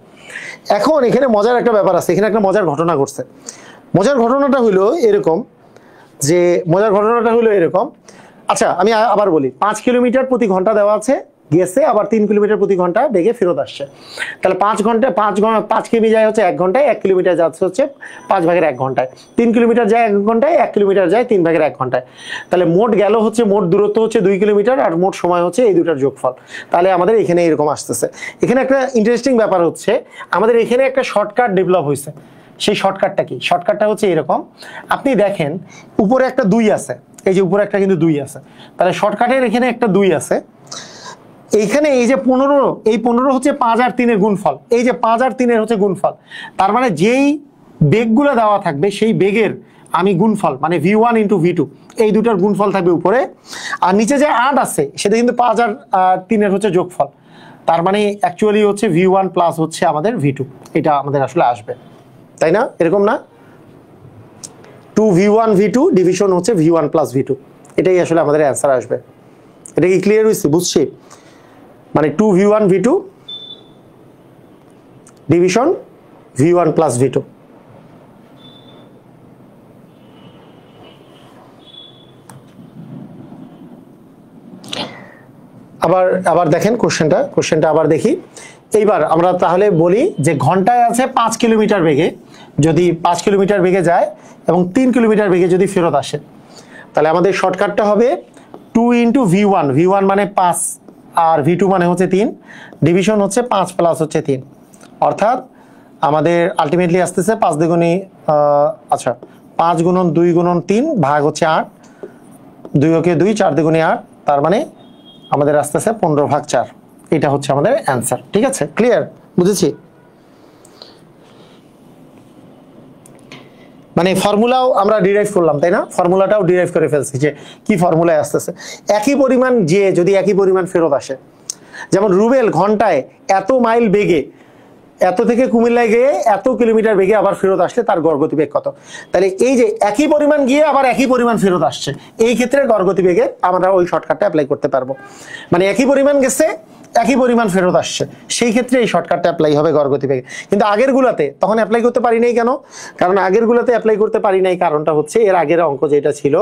এখন এখানে মজার একটা ব্যাপার আছে এখানে একটা মজার ঘটনা ঘটছে মজার ঘটনাটা হইলো এরকম যে মজার ঘটনাটা হইলো এরকম আচ্ছা আমি আবার বলি পাঁচ কিলোমিটার প্রতি ঘন্টা দেওয়া আছে গেছে আবার তিন কিলোমিটার প্রতি ঘন্টা বেগে ফেরত আসছে তাহলে পাঁচ ঘন্টায় পাঁচ ঘন্টা পাঁচ কেমি যায় হচ্ছে এক ঘন্টায় এক কিলোমিটার যাচ্ছে হচ্ছে পাঁচ ভাগের এক ঘন্টায় তিন কিলোমিটার যায় এক ঘন্টায় এক কিলোমিটার যায় তিন ভাগের এক ঘন্টায় তাহলে মোট গেল হচ্ছে মোট দূরত্ব হচ্ছে দুই কিলোমিটার আর মোট সময় হচ্ছে এই দুটার যোগফল তাহলে আমাদের এখানে এরকম আসতেছে এখানে একটা ইন্টারেস্টিং ব্যাপার হচ্ছে আমাদের এখানে একটা শর্টকাট ডেভেলপ হয়েছে সেই শর্টকাটটা কি শর্টকাটটা হচ্ছে এরকম আপনি দেখেন উপরে একটা দুই আছে এই যে উপরে একটা কিন্তু দুই আছে তাহলে শর্টকাটের এখানে একটা দুই আছে এইখানে এই যে পনেরো এই পনেরো হচ্ছে পাঁচ আর তিনের গুণফল এই যে পাঁচ আর তিনের হচ্ছে গুণফল তার মানে যেই বেগগুলো দেওয়া থাকবে সেই বেগের আমি গুণফল মানে V one into V two এই দুটার গুণফল থাকবে উপরে আর নিচে যে আট আছে সেটা কিন্তু পাঁচ আর তিনের হচ্ছে যোগফল তার মানে অ্যাকচুয়ালি হচ্ছে ভি ওয়ান প্লাস হচ্ছে আমাদের ভি টু এটা আমাদের আসলে আসবে তাই না এরকম না two V one V two division হচ্ছে V one plus V two এটাই আসলে আমাদের অ্যান্সার আসবে এটা কি ক্লিয়ার হয়েছে বুঝছি মানে two V one V two division V one plus V two আবার আবার দেখেন কোশ্চেনটা কোশ্চেনটা আবার দেখি এইবার আমরা তাহলে বলি যে ঘন্টায় আছে পাঁচ কিলোমিটার বেগে যদি পাঁচ কিলোমিটার বেগে যায় এবং তিন কিলোমিটার বেগে যদি ফেরত আসে তাহলে আমাদের শর্টকাটটা হবে two into V one V one মানে পাঁচ আর ভি টু মানে হচ্ছে তিন ডিভিশন হচ্ছে পাঁচ প্লাস হচ্ছে তিন অর্থাৎ আমাদের আলটিমেটলি আসতেছে পাঁচ দ্বিগুণী আচ্ছা পাঁচ গুণন দুই গুণন তিন ভাগ হচ্ছে আট দুই ওকে দুই চার দ্বিগুণী আট তার মানে আমাদের আসতেছে পনেরো ভাগ চার এটা হচ্ছে আমাদের অ্যান্সার ঠিক আছে ক্লিয়ার বুঝেছি মানে ফর্মুলাও আমরা ডিরাইভ করলাম তাই না ফর্মুলাটাও ডিরাইভ করে ফেলছি যে কি ফর্মুলায় আসতেছে একই পরিমাণ যে যদি একই পরিমাণ ফেরত আসে যেমন রুবেল ঘন্টায় এত মাইল বেগে এত থেকে কুমিল্লায় গিয়ে এত কিলোমিটার বেগে আবার ফেরত আসলে তার বেগ কত তাহলে এই যে একই পরিমাণ গিয়ে আবার একই পরিমাণ ফেরত আসছে এই ক্ষেত্রে বেগে আমরা ওই শর্টকাটটা অ্যাপ্লাই করতে পারবো মানে একই পরিমাণ গেছে একই পরিমাণ ফেরত আসছে সেই ক্ষেত্রে এই শর্টকাটটা অ্যাপ্লাই হবে গড়গতি বেগে কিন্তু আগেরগুলোতে তখন অ্যাপ্লাই করতে পারি নাই কেন কারণ আগেরগুলোতে অ্যাপ্লাই করতে পারি নাই কারণটা হচ্ছে এর আগের অঙ্ক যেটা ছিল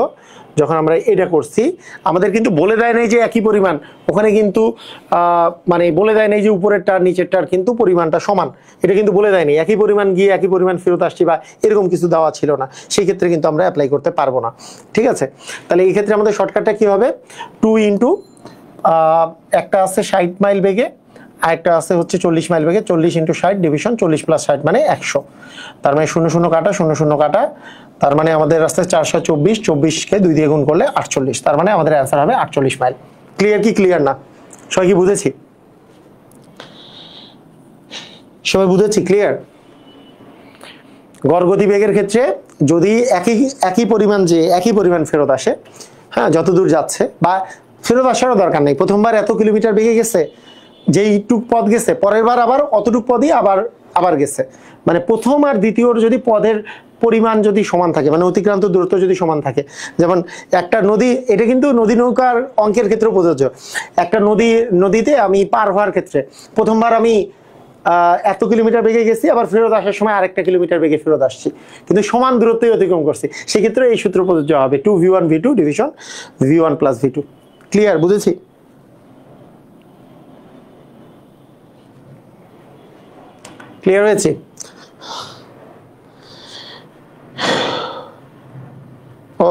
যখন আমরা এটা করছি আমাদের কিন্তু বলে দেয় নাই যে একই পরিমাণ ওখানে কিন্তু মানে বলে দেয় নাই যে নিচের নিচেরটার কিন্তু পরিমাণটা সমান এটা কিন্তু বলে দেয়নি একই পরিমাণ গিয়ে একই পরিমাণ ফেরত আসছি বা এরকম কিছু দেওয়া ছিল না সেই ক্ষেত্রে কিন্তু আমরা অ্যাপ্লাই করতে পারবো না ঠিক আছে তাহলে এই ক্ষেত্রে আমাদের শর্টকাটটা কী হবে টু ইন্টু একটা আছে ষাট মাইল বেগে আরেকটা আছে হচ্ছে চল্লিশ মাইল বেগে চল্লিশ ইন্টু ষাট ডিভিশন চল্লিশ প্লাস ষাট মানে একশো তার মানে শূন্য শূন্য কাটা শূন্য শূন্য কাটা তার মানে আমাদের রাস্তায় চারশো চব্বিশ চব্বিশকে দুই দিয়ে গুণ করলে আটচল্লিশ তার মানে আমাদের অ্যান্সার হবে আটচল্লিশ মাইল ক্লিয়ার কি ক্লিয়ার না সবাই কি বুঝেছি সবাই বুঝেছি ক্লিয়ার গড় বেগের ক্ষেত্রে যদি একই একই পরিমাণ যে একই পরিমাণ ফেরত আসে হ্যাঁ যতদূর যাচ্ছে বা ফেরত আসারও দরকার নেই প্রথমবার এত কিলোমিটার বেগে গেছে যেইটুক পথ গেছে পরের বার আবার অতটুক পদই আবার আবার গেছে মানে প্রথম আর দ্বিতীয়র যদি পদের পরিমাণ যদি সমান থাকে মানে অতিক্রান্ত দূরত্ব যদি সমান থাকে যেমন একটা নদী এটা কিন্তু নদী নৌকার অঙ্কের ক্ষেত্রে প্রযোজ্য একটা নদী নদীতে আমি পার হওয়ার ক্ষেত্রে প্রথমবার আমি এত কিলোমিটার বেগে গেছি আবার ফেরত আসার সময় আরেকটা কিলোমিটার বেগে ফেরত আসছি কিন্তু সমান দূরত্বই অতিক্রম করছি সেক্ষেত্রে এই সূত্র প্রযোজ্য হবে two V one V two division V one plus V two clear বুঝেছি ক্লিয়ার হয়েছে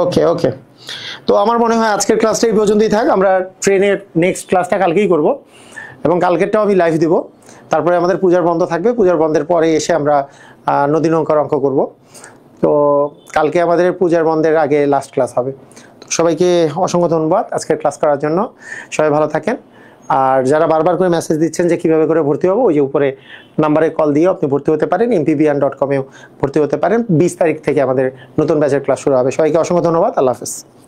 ওকে ওকে তো আমার মনে হয় আজকের ক্লাসটা এই পর্যন্তই থাক আমরা ট্রেনের নেক্সট ক্লাসটা কালকেই করব এবং কালকেরটাও আমি লাইভ দিব তারপরে আমাদের পূজার বন্ধ থাকবে পূজার বন্ধের পরে এসে আমরা নদী নৌকার অঙ্ক করব তো কালকে আমাদের পূজার বন্ধের আগে লাস্ট ক্লাস হবে সবাইকে অসংখ্য ধন্যবাদ আজকের ক্লাস করার জন্য সবাই ভালো থাকেন আর যারা বারবার করে মেসেজ দিচ্ছেন যে কিভাবে করে ভর্তি হবো ওই যে উপরে নাম্বারে কল দিয়ে আপনি ভর্তি হতে পারেন এমপিবিএন ডট কমেও ভর্তি হতে পারেন বিশ তারিখ থেকে আমাদের নতুন ব্যাচের ক্লাস শুরু হবে সবাইকে অসংখ্য ধন্যবাদ আল্লাহ হাফেজ